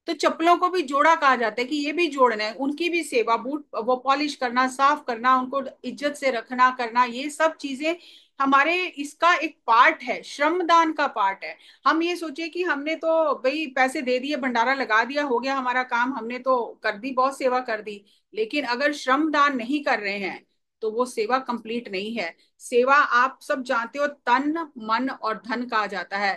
S1: तो चप्पलों को भी जोड़ा कहा जाता है कि ये भी जोड़ना है उनकी भी सेवा बूट वो पॉलिश करना साफ करना उनको इज्जत से रखना करना ये सब चीजें हमारे इसका एक पार्ट है श्रमदान का पार्ट है हम ये सोचे कि हमने तो भाई पैसे दे दिए भंडारा लगा दिया हो गया हमारा काम हमने तो कर दी बहुत सेवा कर दी लेकिन अगर श्रमदान नहीं कर रहे हैं तो वो सेवा कंप्लीट नहीं है सेवा आप सब जानते हो तन मन और धन कहा जाता है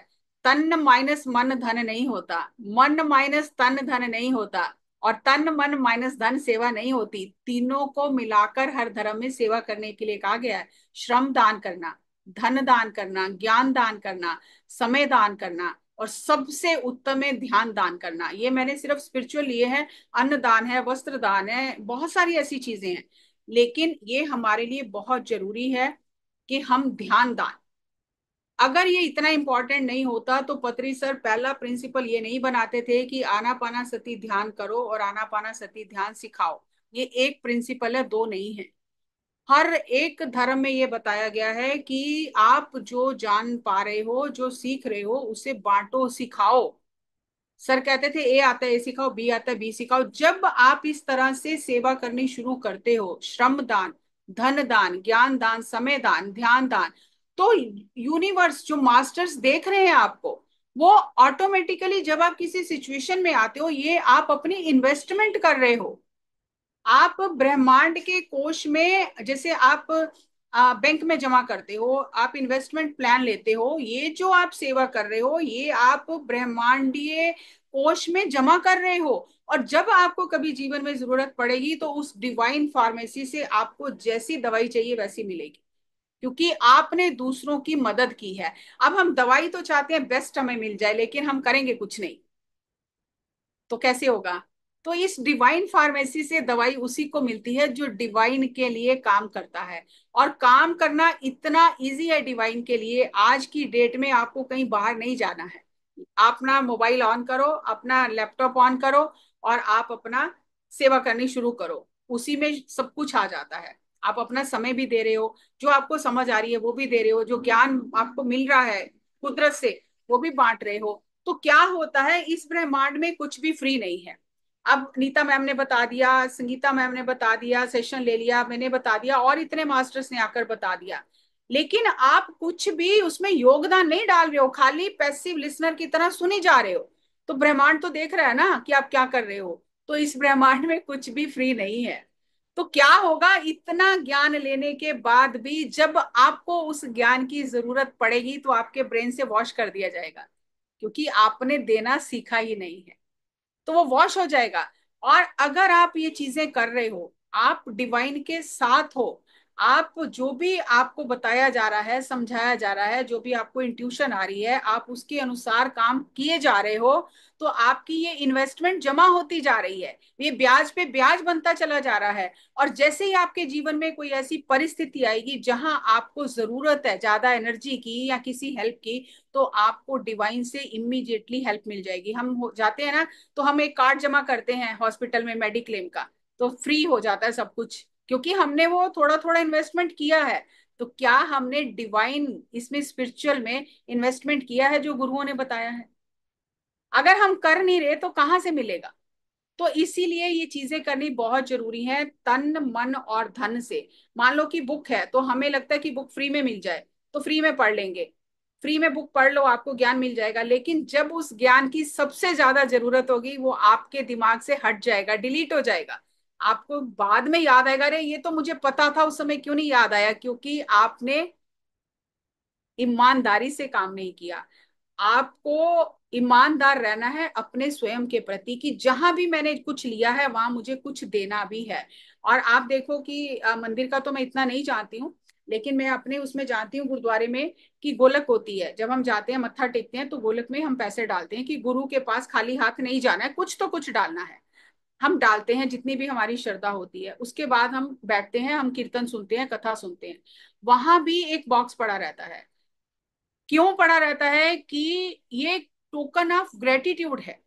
S1: तन माइनस मन धन नहीं होता मन माइनस तन धन नहीं होता और तन मन माइनस धन सेवा नहीं होती तीनों को मिलाकर हर धर्म में सेवा करने के लिए कहा गया है श्रम दान करना धन दान करना ज्ञान दान करना समय दान करना और सबसे उत्तम है ध्यान दान करना ये मैंने सिर्फ स्पिरिचुअल लिए है अन्न दान है वस्त्र दान है बहुत सारी ऐसी चीजें हैं लेकिन ये हमारे लिए बहुत जरूरी है कि हम ध्यान दान अगर ये इतना इम्पोर्टेंट नहीं होता तो पत्री सर पहला प्रिंसिपल ये नहीं बनाते थे कि आना पाना सती ध्यान करो और आना पाना सती ध्यान सिखाओ ये एक प्रिंसिपल है दो नहीं है हर एक धर्म में ये बताया गया है कि आप जो जान पा रहे हो जो सीख रहे हो उसे बांटो सिखाओ सर कहते थे ए आता है ए सिखाओ बी आता है बी सिखाओ जब आप इस तरह से सेवा करनी शुरू करते हो श्रम दान धन दान ज्ञान दान समय दान ध्यान दान तो यूनिवर्स जो मास्टर्स देख रहे हैं आपको वो ऑटोमेटिकली जब आप किसी सिचुएशन में आते हो ये आप अपनी इन्वेस्टमेंट कर रहे हो आप ब्रह्मांड के कोष में जैसे आप आ, बैंक में जमा करते हो आप इन्वेस्टमेंट प्लान लेते हो ये जो आप सेवा कर रहे हो ये आप ब्रह्मांडीय कोष में जमा कर रहे हो और जब आपको कभी जीवन में जरूरत पड़ेगी तो उस डिवाइन फार्मेसी से आपको जैसी दवाई चाहिए वैसी मिलेगी क्योंकि आपने दूसरों की मदद की है अब हम दवाई तो चाहते हैं बेस्ट हमें मिल जाए लेकिन हम करेंगे कुछ नहीं तो कैसे होगा तो इस डिवाइन फार्मेसी से दवाई उसी को मिलती है जो डिवाइन के लिए काम करता है और काम करना इतना इजी है डिवाइन के लिए आज की डेट में आपको कहीं बाहर नहीं जाना है अपना मोबाइल ऑन करो अपना लैपटॉप ऑन करो और आप अपना सेवा करनी शुरू करो उसी में सब कुछ आ जाता है आप अपना समय भी दे रहे हो जो आपको समझ आ रही है वो भी दे रहे हो जो ज्ञान आपको मिल रहा है कुदरत से वो भी बांट रहे हो तो क्या होता है इस ब्रह्मांड में कुछ भी फ्री नहीं है अब नीता मैम ने बता दिया संगीता मैम ने बता दिया सेशन ले लिया मैंने बता दिया और इतने मास्टर्स ने आकर बता दिया लेकिन आप कुछ भी उसमें योगदान नहीं डाल रहे हो खाली पैसिव लिसनर की तरह सुनी जा रहे हो तो ब्रह्मांड तो देख रहा है ना कि आप क्या कर रहे हो तो इस ब्रह्मांड में कुछ भी फ्री नहीं है तो क्या होगा इतना ज्ञान लेने के बाद भी जब आपको उस ज्ञान की जरूरत पड़ेगी तो आपके ब्रेन से वॉश कर दिया जाएगा क्योंकि आपने देना सीखा ही नहीं है तो वो वॉश हो जाएगा और अगर आप ये चीजें कर रहे हो आप डिवाइन के साथ हो आप जो भी आपको बताया जा रहा है समझाया जा रहा है जो भी आपको इंट्यूशन आ रही है आप उसके अनुसार काम किए जा रहे हो तो आपकी ये इन्वेस्टमेंट जमा होती जा रही है ये ब्याज पे ब्याज बनता चला जा रहा है और जैसे ही आपके जीवन में कोई ऐसी परिस्थिति आएगी जहां आपको जरूरत है ज्यादा एनर्जी की या किसी हेल्प की तो आपको डिवाइन से इमीडिएटली हेल्प मिल जाएगी हम जाते हैं ना तो हम एक कार्ड जमा करते हैं हॉस्पिटल में मेडिक्लेम का तो फ्री हो जाता है सब कुछ क्योंकि हमने वो थोड़ा थोड़ा इन्वेस्टमेंट किया है तो क्या हमने डिवाइन इसमें स्पिरिचुअल में इन्वेस्टमेंट किया है जो गुरुओं ने बताया है अगर हम कर नहीं रहे तो कहाँ से मिलेगा तो इसीलिए ये चीजें करनी बहुत जरूरी है तन मन और धन से मान लो कि बुक है तो हमें लगता है कि बुक फ्री में मिल जाए तो फ्री में पढ़ लेंगे फ्री में बुक पढ़ लो आपको ज्ञान मिल जाएगा लेकिन जब उस ज्ञान की सबसे ज्यादा जरूरत होगी वो आपके दिमाग से हट जाएगा डिलीट हो जाएगा आपको बाद में याद आएगा अरे ये तो मुझे पता था उस समय क्यों नहीं याद आया क्योंकि आपने ईमानदारी से काम नहीं किया आपको ईमानदार रहना है अपने स्वयं के प्रति कि जहां भी मैंने कुछ लिया है वहां मुझे कुछ देना भी है और आप देखो कि आ, मंदिर का तो मैं इतना नहीं जानती हूँ लेकिन मैं अपने उसमें जानती हूँ गुरुद्वारे में कि गोलक होती है जब हम जाते हैं मत्था टेकते हैं तो गोलक में हम पैसे डालते हैं कि गुरु के पास खाली हाथ नहीं जाना है कुछ तो कुछ डालना है हम डालते हैं जितनी भी हमारी श्रद्धा होती है उसके बाद हम बैठते हैं हम कीर्तन सुनते हैं कथा सुनते हैं वहां भी एक बॉक्स पड़ा रहता है क्यों पड़ा रहता है कि ये टोकन ऑफ ग्रेटिट्यूड है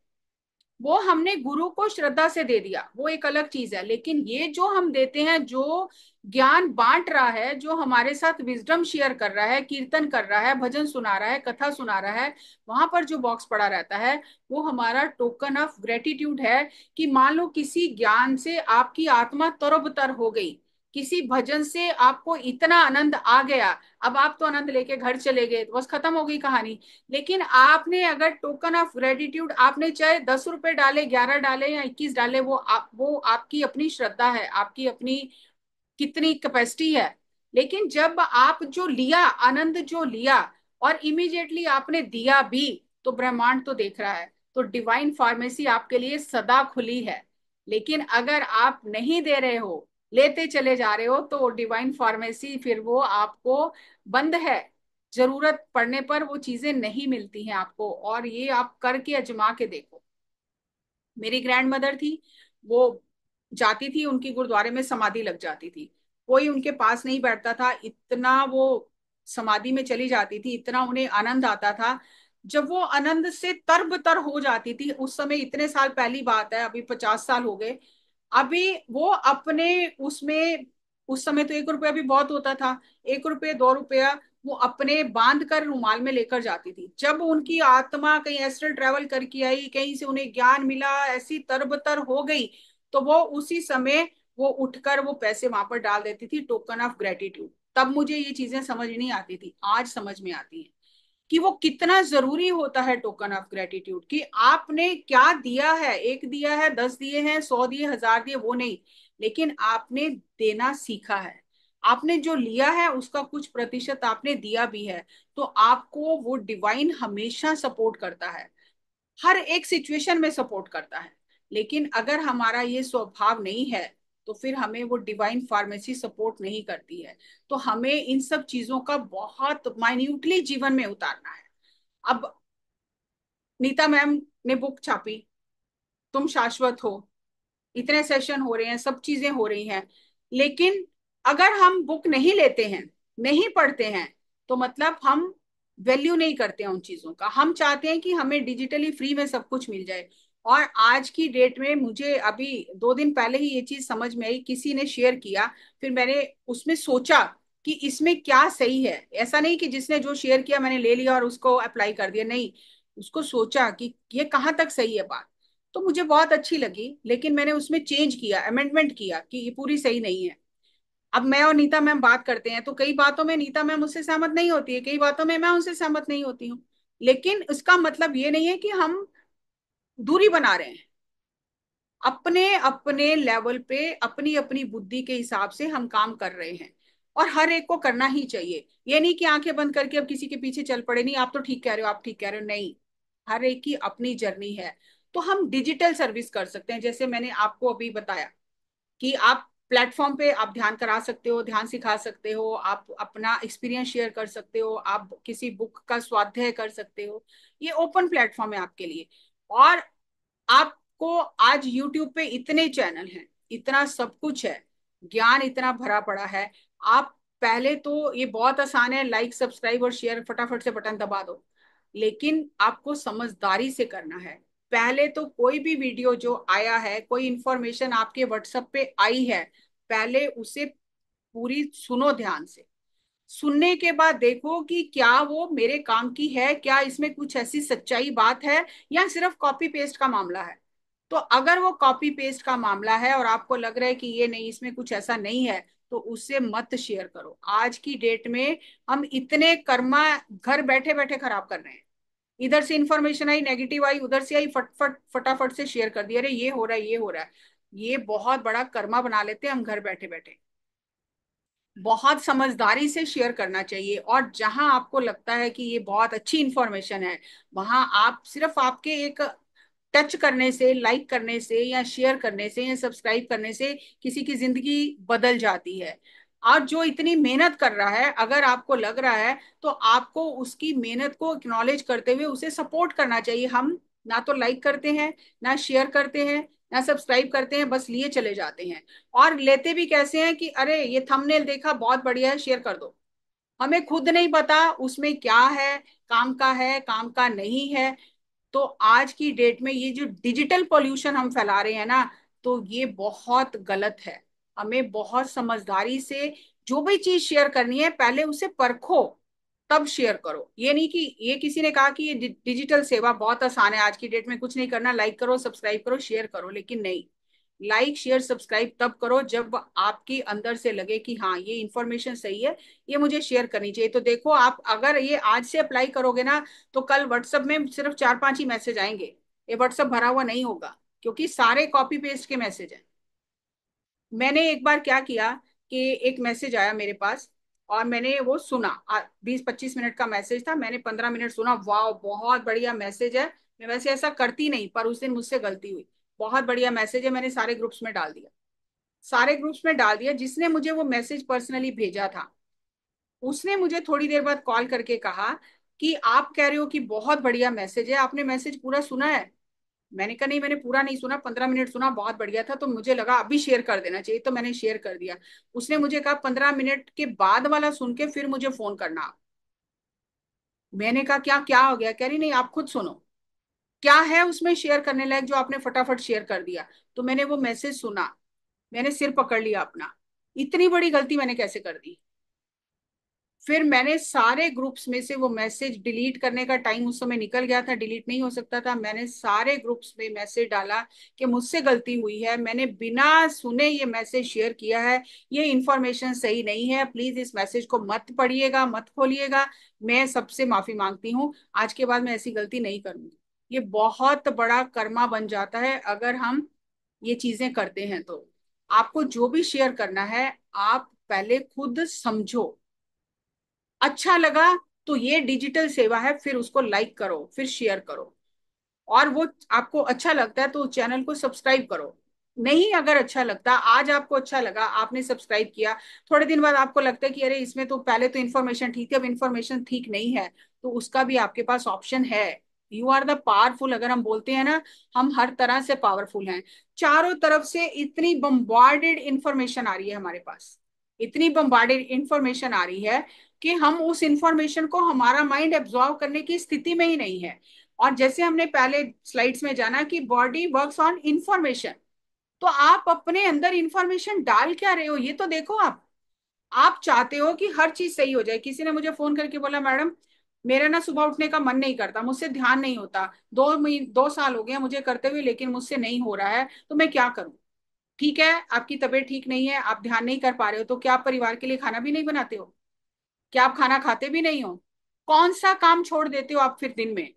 S1: वो हमने गुरु को श्रद्धा से दे दिया वो एक अलग चीज है लेकिन ये जो हम देते हैं जो ज्ञान बांट रहा है जो हमारे साथ विजडम शेयर कर रहा है कीर्तन कर रहा है भजन सुना रहा है कथा सुना रहा है वहां पर जो बॉक्स पड़ा रहता है वो हमारा टोकन ऑफ ग्रेटिट्यूड है कि मान लो किसी ज्ञान से आपकी आत्मा तरोबतर हो गई किसी भजन से आपको इतना आनंद आ गया अब आप तो आनंद लेके घर चले गए तो बस खत्म हो गई कहानी लेकिन आपने अगर टोकन ऑफ ग्रेटिट्यूड आपने चाहे दस रुपए डाले ग्यारह डाले या इक्कीस डाले वो आप वो आपकी अपनी श्रद्धा है आपकी अपनी कितनी कैपेसिटी है लेकिन जब आप जो लिया आनंद जो लिया और इमिजिएटली आपने दिया भी तो ब्रह्मांड तो देख रहा है तो डिवाइन फार्मेसी आपके लिए सदा खुली है लेकिन अगर आप नहीं दे रहे हो लेते चले जा रहे हो तो डिवाइन फार्मेसी फिर वो आपको बंद है जरूरत पड़ने पर वो चीजें नहीं मिलती हैं आपको और ये आप करके अजमा के देखो मेरी ग्रैंड मदर थी वो जाती थी उनकी गुरुद्वारे में समाधि लग जाती थी कोई उनके पास नहीं बैठता था इतना वो समाधि में चली जाती थी इतना उन्हें आनंद आता था जब वो आनंद से तर तर हो जाती थी उस समय इतने साल पहली बात है अभी पचास साल हो गए अभी वो अपने उसमें उस समय तो एक रुपया भी बहुत होता था एक रुपये दो रुपया वो अपने बांध कर रुमाल में लेकर जाती थी जब उनकी आत्मा कहीं एस्ट्रल ट्रेवल करके आई कहीं से उन्हें ज्ञान मिला ऐसी तरबतर हो गई तो वो उसी समय वो उठकर वो पैसे वहां पर डाल देती थी टोकन ऑफ ग्रेटिट्यूड तब मुझे ये चीजें समझ नहीं आती थी आज समझ में आती है कि वो कितना जरूरी होता है टोकन ऑफ ग्रेटिट्यूड कि आपने क्या दिया है एक दिया है दस दिए हैं सौ दिए हजार दिए वो नहीं लेकिन आपने देना सीखा है आपने जो लिया है उसका कुछ प्रतिशत आपने दिया भी है तो आपको वो डिवाइन हमेशा सपोर्ट करता है हर एक सिचुएशन में सपोर्ट करता है लेकिन अगर हमारा ये स्वभाव नहीं है तो फिर हमें वो डिवाइन फार्मेसी सपोर्ट नहीं करती है तो हमें इन सब चीजों का बहुत माइन्यूटली जीवन में उतारना है अब नीता मैम ने बुक छापी तुम शाश्वत हो इतने सेशन हो रहे हैं सब चीजें हो रही हैं लेकिन अगर हम बुक नहीं लेते हैं नहीं पढ़ते हैं तो मतलब हम वैल्यू नहीं करते हैं उन चीजों का हम चाहते हैं कि हमें डिजिटली फ्री में सब कुछ मिल जाए और आज की डेट में मुझे अभी दो दिन पहले ही ये चीज समझ में आई किसी ने शेयर किया फिर मैंने उसमें सोचा कि इसमें क्या सही है ऐसा नहीं कि जिसने जो शेयर किया मैंने ले लिया और उसको अप्लाई कर दिया नहीं उसको सोचा कि ये कहाँ तक सही है बात तो मुझे बहुत अच्छी लगी लेकिन मैंने उसमें चेंज किया अमेंडमेंट किया कि ये पूरी सही नहीं है अब मैं और नीता मैम बात करते हैं तो कई बातों में नीता मैम उससे सहमत नहीं होती है कई बातों में मैं उनसे सहमत नहीं होती हूँ लेकिन उसका मतलब ये नहीं है कि हम दूरी बना रहे हैं अपने अपने लेवल पे अपनी अपनी बुद्धि के हिसाब से हम काम कर रहे हैं और हर एक को करना ही चाहिए ये नहीं कि आंखें बंद करके अब किसी के पीछे चल पड़े नहीं आप तो ठीक कह रहे हो आप ठीक कह रहे हो नहीं हर एक की अपनी जर्नी है तो हम डिजिटल सर्विस कर सकते हैं जैसे मैंने आपको अभी बताया कि आप प्लेटफॉर्म पे आप ध्यान करा सकते हो ध्यान सिखा सकते हो आप अपना एक्सपीरियंस शेयर कर सकते हो आप किसी बुक का स्वाध्याय कर सकते हो ये ओपन प्लेटफॉर्म है आपके लिए और आपको आज यूट्यूब पे इतने चैनल हैं इतना सब कुछ है ज्ञान इतना भरा पड़ा है आप पहले तो ये बहुत आसान है लाइक सब्सक्राइब और शेयर फटाफट से बटन दबा दो लेकिन आपको समझदारी से करना है पहले तो कोई भी वीडियो जो आया है कोई इंफॉर्मेशन आपके व्हाट्सएप पे आई है पहले उसे पूरी सुनो ध्यान से सुनने के बाद देखो कि क्या वो मेरे काम की है क्या इसमें कुछ ऐसी सच्चाई बात है या सिर्फ कॉपी पेस्ट का मामला है तो अगर वो कॉपी पेस्ट का मामला है और आपको लग रहा है कि ये नहीं इसमें कुछ ऐसा नहीं है तो उससे मत शेयर करो आज की डेट में हम इतने कर्मा घर बैठे बैठे खराब कर रहे हैं इधर से इंफॉर्मेशन आई नेगेटिव आई उधर से आई फटफट फटाफट से शेयर कर दिया अरे ये हो रहा है ये हो रहा है ये बहुत बड़ा कर्मा बना लेते हैं हम घर बैठे बैठे बहुत समझदारी से शेयर करना चाहिए और जहां आपको लगता है कि ये बहुत अच्छी इंफॉर्मेशन है वहां आप सिर्फ आपके एक टच करने से लाइक करने से या शेयर करने से या सब्सक्राइब करने से किसी की जिंदगी बदल जाती है और जो इतनी मेहनत कर रहा है अगर आपको लग रहा है तो आपको उसकी मेहनत को एक्नॉलेज करते हुए उसे सपोर्ट करना चाहिए हम ना तो लाइक करते हैं ना शेयर करते हैं ना सब्सक्राइब करते हैं बस लिए चले जाते हैं और लेते भी कैसे हैं कि अरे ये थंबनेल देखा बहुत बढ़िया है शेयर कर दो हमें खुद नहीं पता उसमें क्या है काम का है काम का नहीं है तो आज की डेट में ये जो डिजिटल पॉल्यूशन हम फैला रहे हैं ना तो ये बहुत गलत है हमें बहुत समझदारी से जो भी चीज शेयर करनी है पहले उसे परखो तब शेयर करो ये नहीं कि ये किसी ने कहा कि ये डिजिटल सेवा बहुत आसान है आज की डेट में कुछ नहीं करना लाइक करो सब्सक्राइब करो शेयर करो लेकिन नहीं लाइक शेयर सब्सक्राइब तब करो जब आपके अंदर से लगे कि हाँ ये इन्फॉर्मेशन सही है ये मुझे शेयर करनी चाहिए तो देखो आप अगर ये आज से अप्लाई करोगे ना तो कल व्हाट्सएप में सिर्फ चार पांच ही मैसेज आएंगे ये व्हाट्सएप भरा हुआ नहीं होगा क्योंकि सारे कॉपी पेस्ट के मैसेज हैं मैंने एक बार क्या किया कि एक मैसेज आया मेरे पास और मैंने वो सुना बीस पच्चीस मिनट का मैसेज था मैंने पंद्रह मिनट सुना वाह बहुत बढ़िया मैसेज है मैं वैसे ऐसा करती नहीं पर उस दिन मुझसे गलती हुई बहुत बढ़िया मैसेज है मैंने सारे ग्रुप्स में डाल दिया सारे ग्रुप्स में डाल दिया जिसने मुझे वो मैसेज पर्सनली भेजा था उसने मुझे थोड़ी देर बाद कॉल करके कहा कि आप कह रहे हो कि बहुत बढ़िया मैसेज है आपने मैसेज पूरा सुना है मैंने कहा नहीं मैंने पूरा नहीं सुना पंद्रह मिनट सुना बहुत बढ़िया था तो मुझे लगा अभी शेयर कर देना चाहिए तो मैंने शेयर कर दिया उसने मुझे कहा पंद्रह मिनट के बाद वाला सुन के फिर मुझे फोन करना मैंने कहा क्या क्या हो गया कह रही नहीं आप खुद सुनो क्या है उसमें शेयर करने लायक जो आपने फटाफट शेयर कर दिया तो मैंने वो मैसेज सुना मैंने सिर पकड़ लिया अपना इतनी बड़ी गलती मैंने कैसे कर दी फिर मैंने सारे ग्रुप्स में से वो मैसेज डिलीट करने का टाइम उस समय निकल गया था डिलीट नहीं हो सकता था मैंने सारे ग्रुप्स में मैसेज डाला कि मुझसे गलती हुई है मैंने बिना सुने ये मैसेज शेयर किया है ये इंफॉर्मेशन सही नहीं है प्लीज इस मैसेज को मत पढ़िएगा मत खोलिएगा मैं सबसे माफी मांगती हूँ आज के बाद मैं ऐसी गलती नहीं करूंगी ये बहुत बड़ा कर्मा बन जाता है अगर हम ये चीजें करते हैं तो आपको जो भी शेयर करना है आप पहले खुद समझो अच्छा लगा तो ये डिजिटल सेवा है फिर उसको लाइक करो फिर शेयर करो और वो आपको अच्छा लगता है तो चैनल को सब्सक्राइब करो नहीं अगर अच्छा लगता आज आपको अच्छा लगा आपने सब्सक्राइब किया थोड़े दिन बाद आपको लगता है कि अरे इसमें तो पहले तो इन्फॉर्मेशन ठीक थी अब इन्फॉर्मेशन ठीक नहीं है तो उसका भी आपके पास ऑप्शन है यू आर द पावरफुल अगर हम बोलते हैं ना हम हर तरह से पावरफुल हैं चारों तरफ से इतनी बम्बार्डेड इंफॉर्मेशन आ रही है हमारे पास इतनी बम्बार्डेड इंफॉर्मेशन आ रही है कि हम उस इंफॉर्मेशन को हमारा माइंड एब्जॉर्व करने की स्थिति में ही नहीं है और जैसे हमने पहले स्लाइड्स में जाना कि बॉडी वर्क्स ऑन इंफॉर्मेशन तो आप अपने अंदर इंफॉर्मेशन डाल क्या रहे हो ये तो देखो आप आप चाहते हो कि हर चीज सही हो जाए किसी ने मुझे फोन करके बोला मैडम मेरा ना सुबह उठने का मन नहीं करता मुझसे ध्यान नहीं होता दो दो साल हो गए मुझे करते हुए लेकिन मुझसे नहीं हो रहा है तो मैं क्या करूं ठीक है आपकी तबीयत ठीक नहीं है आप ध्यान नहीं कर पा रहे हो तो क्या आप परिवार के लिए खाना भी नहीं बनाते हो क्या आप खाना खाते भी नहीं हो कौन सा काम छोड़ देते हो आप फिर दिन में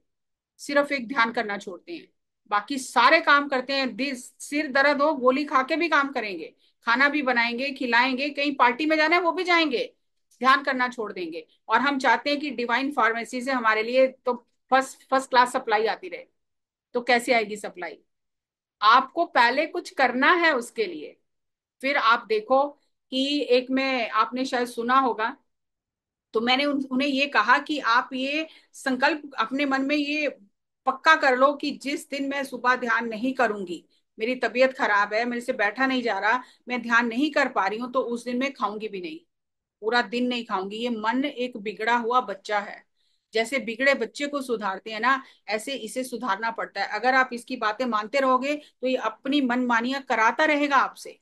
S1: सिर्फ एक ध्यान करना छोड़ते हैं बाकी सारे काम करते हैं दिल सिर दर्द हो गोली खा के भी काम करेंगे खाना भी बनाएंगे खिलाएंगे कहीं पार्टी में जाना है वो भी जाएंगे ध्यान करना छोड़ देंगे और हम चाहते हैं कि डिवाइन फार्मेसी से हमारे लिए तो फर्स्ट फर्स्ट क्लास सप्लाई आती रहे तो कैसे आएगी सप्लाई आपको पहले कुछ करना है उसके लिए फिर आप देखो कि एक में आपने शायद सुना होगा तो मैंने उन्हें ये कहा कि आप ये संकल्प अपने मन में ये पक्का कर लो कि जिस दिन मैं सुबह ध्यान नहीं करूंगी मेरी तबीयत खराब है मेरे से बैठा नहीं जा रहा मैं ध्यान नहीं कर पा रही हूँ तो उस दिन मैं खाऊंगी भी नहीं पूरा दिन नहीं खाऊंगी ये मन एक बिगड़ा हुआ बच्चा है जैसे बिगड़े बच्चे को सुधारते हैं ना ऐसे इसे सुधारना पड़ता है अगर आप इसकी बातें मानते रहोगे तो ये अपनी मनमानियां कराता रहेगा आपसे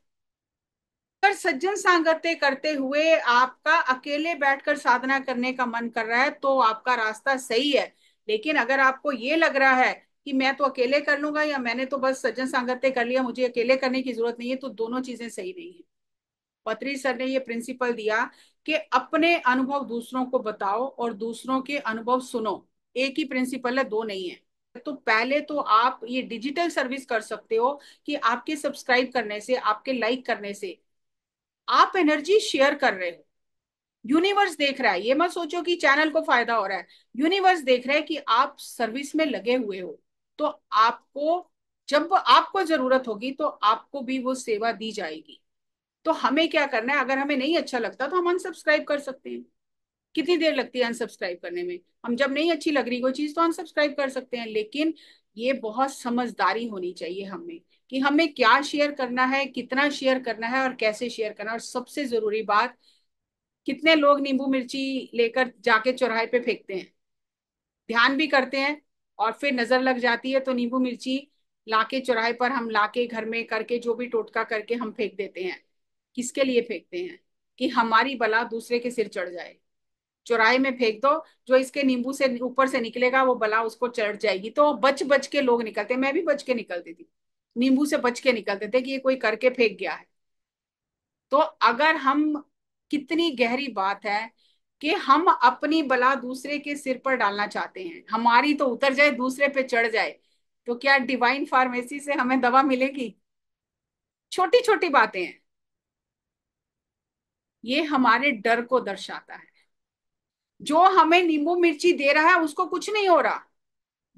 S1: अगर सज्जन सांगत्य करते हुए आपका अकेले बैठकर साधना करने का मन कर रहा है तो आपका रास्ता सही है लेकिन अगर आपको ये लग रहा है कि मैं तो अकेले कर लूंगा या मैंने तो बस सज्जन सांगत्य कर लिया मुझे अकेले करने की जरूरत नहीं है तो दोनों चीजें सही नहीं है पत्री सर ने ये प्रिंसिपल दिया कि अपने अनुभव दूसरों को बताओ और दूसरों के अनुभव सुनो एक ही प्रिंसिपल है दो नहीं है तो पहले तो आप ये डिजिटल सर्विस कर सकते हो कि आपके सब्सक्राइब करने से आपके लाइक करने से आप एनर्जी शेयर कर रहे हो यूनिवर्स देख रहा है ये मत सोचो कि चैनल को फायदा हो रहा है यूनिवर्स देख रहा है कि आप सर्विस में लगे हुए हो तो आपको जब आपको जरूरत होगी तो आपको भी वो सेवा दी जाएगी तो हमें क्या करना है अगर हमें नहीं अच्छा लगता तो हम अनसब्सक्राइब कर सकते हैं कितनी देर लगती है अनसब्सक्राइब करने में हम जब नहीं अच्छी लग रही कोई चीज तो अनसब्सक्राइब कर सकते हैं लेकिन ये बहुत समझदारी होनी चाहिए हमें कि हमें क्या शेयर करना है कितना शेयर करना है और कैसे शेयर करना है और सबसे जरूरी बात कितने लोग नींबू मिर्ची लेकर जाके चौराहे पे फेंकते हैं ध्यान भी करते हैं और फिर नजर लग जाती है तो नींबू मिर्ची लाके चौराहे पर हम लाके घर में करके जो भी टोटका करके हम फेंक देते हैं किसके लिए फेंकते हैं कि हमारी बला दूसरे के सिर चढ़ जाए चौराहे में फेंक दो जो इसके नींबू से ऊपर से निकलेगा वो बला उसको चढ़ जाएगी तो बच बच के लोग निकलते मैं भी बच के निकलती थी नींबू से बच के निकलते थे कि ये कोई करके फेंक गया है तो अगर हम कितनी गहरी बात है कि हम अपनी बला दूसरे के सिर पर डालना चाहते हैं हमारी तो उतर जाए दूसरे पे चढ़ जाए तो क्या डिवाइन फार्मेसी से हमें दवा मिलेगी छोटी छोटी बातें हैं ये हमारे डर को दर्शाता है जो हमें नींबू मिर्ची दे रहा है उसको कुछ नहीं हो रहा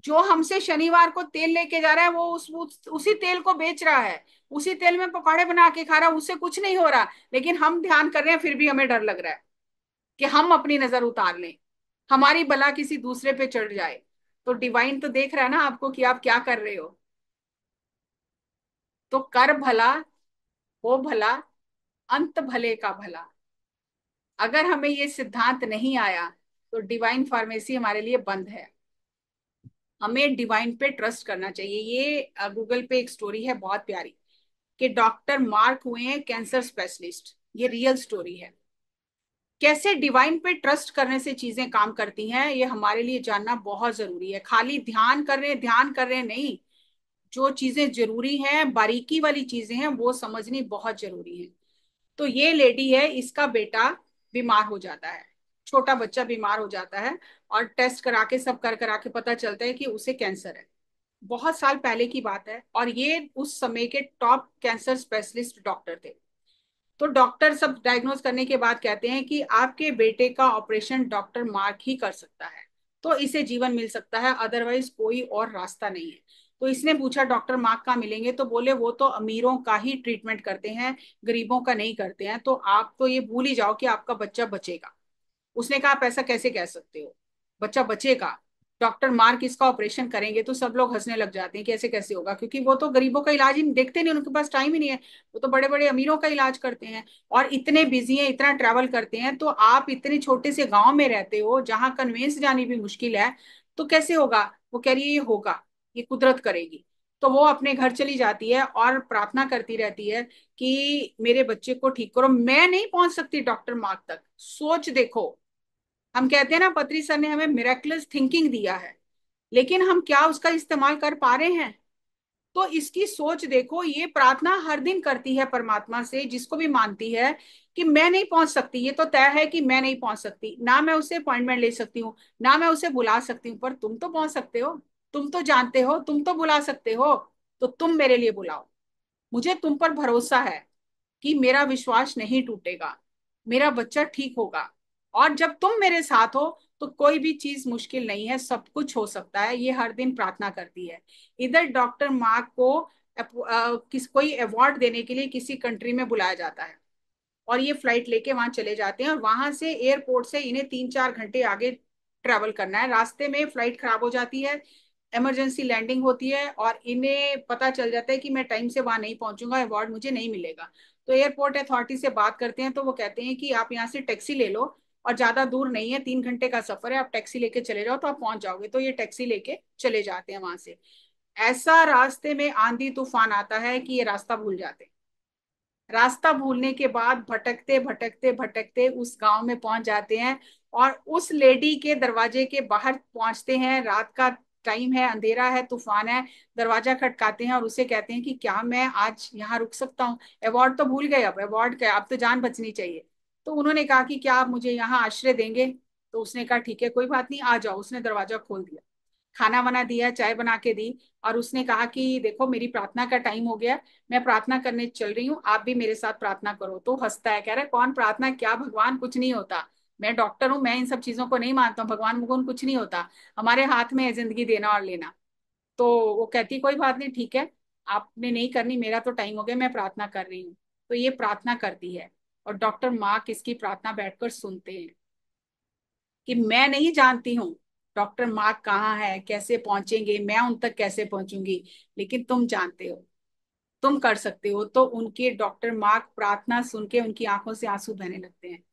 S1: जो हमसे शनिवार को तेल लेके जा रहा है वो उस, उस उसी तेल को बेच रहा है उसी तेल में पकौड़े बना के खा रहा है उससे कुछ नहीं हो रहा लेकिन हम ध्यान कर रहे हैं फिर भी हमें डर लग रहा है कि हम अपनी नजर उतार लें हमारी भला किसी दूसरे पे चढ़ जाए तो डिवाइन तो देख रहा है ना आपको कि आप क्या कर रहे हो तो कर भला हो भला अंत भले का भला अगर हमें ये सिद्धांत नहीं आया तो डिवाइन फार्मेसी हमारे लिए बंद है हमें डिवाइन पे ट्रस्ट करना चाहिए ये गूगल पे एक स्टोरी है बहुत प्यारी कि डॉक्टर मार्क हुए हैं कैंसर स्पेशलिस्ट ये रियल स्टोरी है कैसे डिवाइन पे ट्रस्ट करने से चीजें काम करती हैं ये हमारे लिए जानना बहुत जरूरी है खाली ध्यान कर रहे हैं ध्यान कर रहे हैं नहीं जो चीजें जरूरी हैं बारीकी वाली चीजें हैं वो समझनी बहुत जरूरी है तो ये लेडी है इसका बेटा बीमार हो जाता है छोटा बच्चा बीमार हो जाता है और टेस्ट करा के सब कर करा के पता चलता है कि उसे कैंसर है बहुत साल पहले की बात है और ये उस समय के टॉप कैंसर स्पेशलिस्ट डॉक्टर थे तो डॉक्टर सब डायग्नोज करने के बाद कहते हैं कि आपके बेटे का ऑपरेशन डॉक्टर मार्क ही कर सकता है तो इसे जीवन मिल सकता है अदरवाइज कोई और रास्ता नहीं है तो इसने पूछा डॉक्टर मार्क का मिलेंगे तो बोले वो तो अमीरों का ही ट्रीटमेंट करते हैं गरीबों का नहीं करते हैं तो आप तो ये भूल ही जाओ कि आपका बच्चा बचेगा उसने कहा आप ऐसा कैसे कह सकते हो बच्चा बचेगा डॉक्टर मार्क इसका ऑपरेशन करेंगे तो सब लोग हंसने लग जाते हैं कि ऐसे कैसे होगा क्योंकि वो तो गरीबों का इलाज ही देखते नहीं उनके पास टाइम ही नहीं है वो तो बड़े बड़े अमीरों का इलाज करते हैं और इतने बिजी हैं इतना ट्रैवल करते हैं तो आप इतने छोटे से गाँव में रहते हो जहां कन्वेंस जानी भी मुश्किल है तो कैसे होगा वो कह रही है ये होगा ये कुदरत करेगी तो वो अपने घर चली जाती है और प्रार्थना करती रहती है कि मेरे बच्चे को ठीक करो मैं नहीं पहुंच सकती डॉक्टर मार्ग तक सोच देखो हम कहते हैं ना पत्री सर ने हमें मेरेकुलस थिंकिंग दिया है लेकिन हम क्या उसका इस्तेमाल कर पा रहे हैं तो इसकी सोच देखो ये प्रार्थना हर दिन करती है परमात्मा से जिसको भी मानती है कि मैं नहीं पहुंच सकती ये तो तय है कि मैं नहीं पहुंच सकती ना मैं उसे अपॉइंटमेंट ले सकती हूँ ना मैं उसे बुला सकती हूँ पर तुम तो पहुंच सकते हो तुम तो जानते हो तुम तो बुला सकते हो तो तुम मेरे लिए बुलाओ मुझे तुम पर भरोसा है कि मेरा विश्वास नहीं टूटेगा मेरा बच्चा ठीक होगा और जब तुम मेरे साथ हो तो कोई भी चीज मुश्किल नहीं है सब कुछ हो सकता है ये हर दिन प्रार्थना करती है इधर डॉक्टर मार्क को किस कोई अवार्ड देने के लिए किसी कंट्री में बुलाया जाता है और ये फ्लाइट लेके वहां चले जाते हैं और वहां से एयरपोर्ट से इन्हें तीन चार घंटे आगे ट्रेवल करना है रास्ते में फ्लाइट खराब हो जाती है इमरजेंसी लैंडिंग होती है और इन्हें पता चल जाता है कि मैं टाइम से वहां नहीं पहुंचूंगा अवार्ड मुझे नहीं मिलेगा तो एयरपोर्ट अथॉरिटी से बात करते हैं तो वो कहते हैं कि आप यहाँ से टैक्सी ले लो और ज्यादा दूर नहीं है तीन घंटे का सफर है आप टैक्सी लेके चले जाओ तो आप पहुंच जाओगे तो ये टैक्सी लेके चले जाते हैं वहां से ऐसा रास्ते में आंधी तूफान आता है कि ये रास्ता भूल जाते रास्ता भूलने के बाद भटकते भटकते भटकते उस गांव में पहुंच जाते हैं और उस लेडी के दरवाजे के बाहर पहुंचते हैं रात का टाइम है अंधेरा है तूफान है दरवाजा खटकाते हैं और उसे कहते हैं कि क्या मैं आज यहाँ रुक सकता हूँ अवार्ड तो भूल गए अब अवार्ड क्या अब तो जान बचनी चाहिए तो उन्होंने कहा कि क्या आप मुझे यहाँ आश्रय देंगे तो उसने कहा ठीक है कोई बात नहीं आ जाओ उसने दरवाजा खोल दिया खाना वाना दिया चाय बना के दी और उसने कहा कि देखो मेरी प्रार्थना का टाइम हो गया मैं प्रार्थना करने चल रही हूँ आप भी मेरे साथ प्रार्थना करो तो हंसता है कह रहा है कौन प्रार्थना क्या भगवान कुछ नहीं होता मैं डॉक्टर हूँ मैं इन सब चीजों को नहीं मानता हूँ भगवान भगवान कुछ नहीं होता हमारे हाथ में है जिंदगी देना और लेना तो वो कहती कोई बात नहीं ठीक है आपने नहीं करनी मेरा तो टाइम हो गया मैं प्रार्थना कर रही हूँ तो ये प्रार्थना करती है और डॉक्टर मार्क इसकी प्रार्थना बैठकर सुनते हैं कि मैं नहीं जानती हूँ डॉक्टर मार्क कहाँ है कैसे पहुंचेंगे मैं उन तक कैसे पहुंचूंगी लेकिन तुम जानते हो तुम कर सकते हो तो उनके डॉक्टर मार्क प्रार्थना सुन के उनकी आंखों से आंसू बहने लगते हैं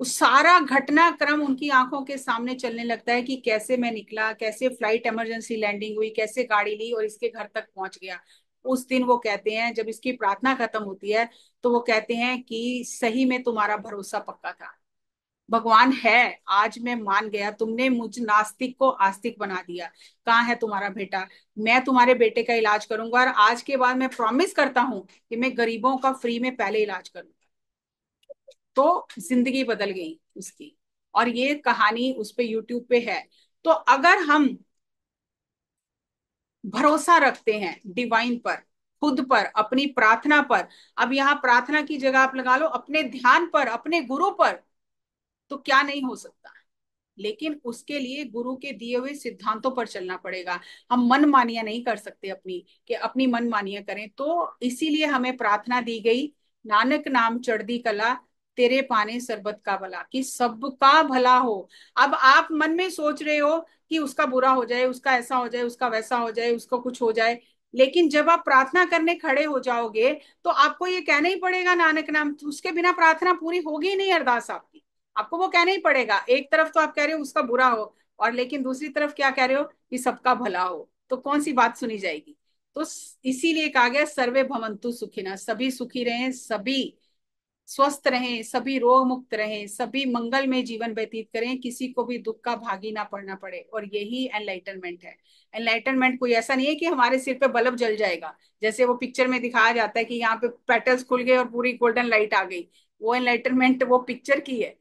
S1: उस सारा घटनाक्रम उनकी आंखों के सामने चलने लगता है कि कैसे मैं निकला कैसे फ्लाइट इमरजेंसी लैंडिंग हुई कैसे गाड़ी ली और इसके घर तक पहुंच गया उस दिन वो कहते हैं जब इसकी प्रार्थना खत्म होती है तो वो कहते हैं कि सही में तुम्हारा भरोसा पक्का था भगवान है आज मैं मान गया तुमने मुझ नास्तिक को आस्तिक बना दिया कहाँ है तुम्हारा बेटा मैं तुम्हारे बेटे का इलाज करूंगा और आज के बाद मैं प्रॉमिस करता हूँ कि मैं गरीबों का फ्री में पहले इलाज करूंगा तो जिंदगी बदल गई उसकी और ये कहानी उस पे यूट्यूब पे है तो अगर हम भरोसा रखते हैं डिवाइन पर खुद पर अपनी प्रार्थना पर अब यहाँ प्रार्थना की जगह आप लगा लो अपने ध्यान पर अपने गुरु पर तो क्या नहीं हो सकता लेकिन उसके लिए गुरु के दिए हुए सिद्धांतों पर चलना पड़ेगा हम मन मानिया नहीं कर सकते अपनी कि अपनी मन मानिया करें तो इसीलिए हमें प्रार्थना दी गई नानक नाम चढ़ दी कला तेरे पाने सरबत का भला कि सबका भला हो अब आप मन में सोच रहे हो कि उसका बुरा हो जाए उसका ऐसा हो जाए उसका वैसा हो जाए उसका कुछ हो जाए लेकिन जब आप प्रार्थना करने खड़े हो जाओगे तो आपको ये कहना ही पड़ेगा नानक नाम उसके बिना प्रार्थना पूरी होगी नहीं अरदास आपकी आपको वो कहना ही पड़ेगा एक तरफ तो आप कह रहे हो उसका बुरा हो और लेकिन दूसरी तरफ क्या कह रहे हो कि सबका भला हो तो कौन सी बात सुनी जाएगी तो इसीलिए कहा गया सर्वे भवंतु सुखी ना सभी सुखी रहे सभी स्वस्थ रहें सभी रोग मुक्त रहें सभी मंगल में जीवन व्यतीत करें किसी को भी दुख का भागी ना पड़ना पड़े और यही एनलाइटनमेंट है एनलाइटनमेंट कोई ऐसा नहीं है कि हमारे सिर पे बल्ब जल जाएगा जैसे वो पिक्चर में दिखाया जाता है कि यहाँ पे पेटल्स खुल गए और पूरी गोल्डन लाइट आ गई वो एनलाइटनमेंट वो पिक्चर की है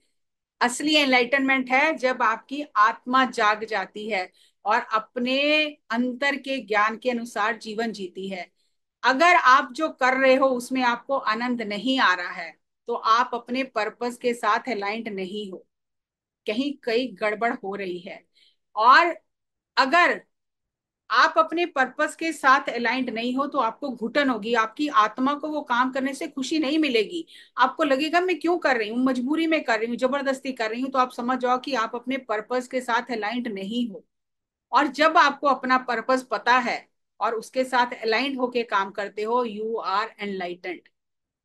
S1: असली एनलाइटनमेंट है जब आपकी आत्मा जाग जाती है और अपने अंतर के ज्ञान के अनुसार जीवन जीती है अगर आप जो कर रहे हो उसमें आपको आनंद नहीं आ रहा है तो आप अपने पर्पस के साथ अलाइंट नहीं हो कहीं कई गड़बड़ हो रही है और अगर आप अपने पर्पस के साथ अलाइंट नहीं हो तो आपको घुटन होगी आपकी आत्मा को वो काम करने से खुशी नहीं मिलेगी आपको लगेगा मैं क्यों कर रही हूँ मजबूरी में कर रही हूँ जबरदस्ती कर रही हूँ तो आप समझ जाओ कि आप अपने पर्पस के साथ अलाइंट नहीं हो और जब आपको अपना पर्पस पता है और उसके साथ अलाइंट होके काम करते हो यू आर एनलाइटेंड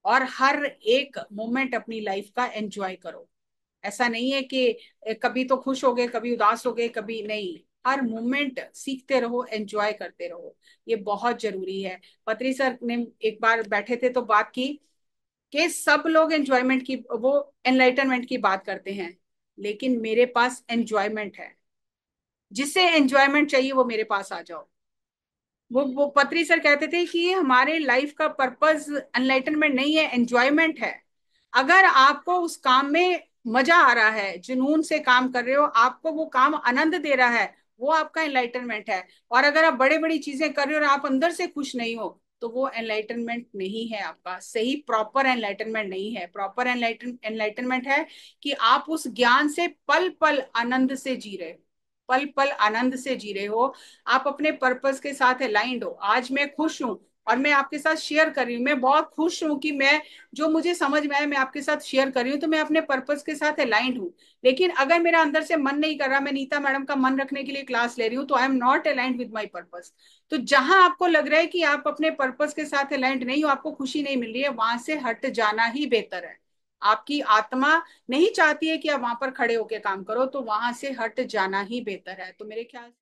S1: और हर एक मोमेंट अपनी लाइफ का एंजॉय करो ऐसा नहीं है कि कभी तो खुश हो गए कभी उदास हो गए कभी नहीं हर मोमेंट सीखते रहो एंजॉय करते रहो ये बहुत जरूरी है पत्री सर ने एक बार बैठे थे तो बात की कि सब लोग एंजॉयमेंट की वो एनलाइटनमेंट की बात करते हैं लेकिन मेरे पास एंजॉयमेंट है जिसे एंजॉयमेंट चाहिए वो मेरे पास आ जाओ वो वो पत्री सर कहते थे कि ये हमारे लाइफ का पर्पज अनलाइटनमेंट नहीं है एंजॉयमेंट है अगर आपको उस काम में मजा आ रहा है जुनून से काम कर रहे हो आपको वो काम आनंद दे रहा है वो आपका एनलाइटनमेंट है और अगर आप बड़े बड़ी चीजें कर रहे हो और आप अंदर से खुश नहीं हो तो वो एनलाइटनमेंट नहीं है आपका सही प्रॉपर एनलाइटनमेंट नहीं है प्रॉपर एनलाइटन एनलाइटनमेंट है कि आप उस ज्ञान से पल पल आनंद से जी रहे हो पल पल आनंद से जी रहे हो आप अपने पर्पस के साथ अलाइंड हो आज मैं खुश हूँ और मैं आपके साथ शेयर कर रही हूँ मैं बहुत खुश हूँ कि मैं जो मुझे समझ में आया मैं आपके साथ शेयर कर रही हूँ तो मैं अपने पर्पस के साथ अलाइंड हूँ लेकिन अगर मेरा अंदर से मन नहीं कर रहा मैं नीता मैडम का मन रखने के लिए क्लास ले रही हूँ तो I am not aligned with my purpose तो जहां आपको लग रहा है कि आप अपने पर्पज के साथ अलाइंड नहीं हो आपको खुशी नहीं मिल रही है वहां से हट जाना ही बेहतर है आपकी आत्मा नहीं चाहती है कि आप वहां पर खड़े होकर काम करो तो वहां से हट जाना ही बेहतर है तो मेरे ख्याल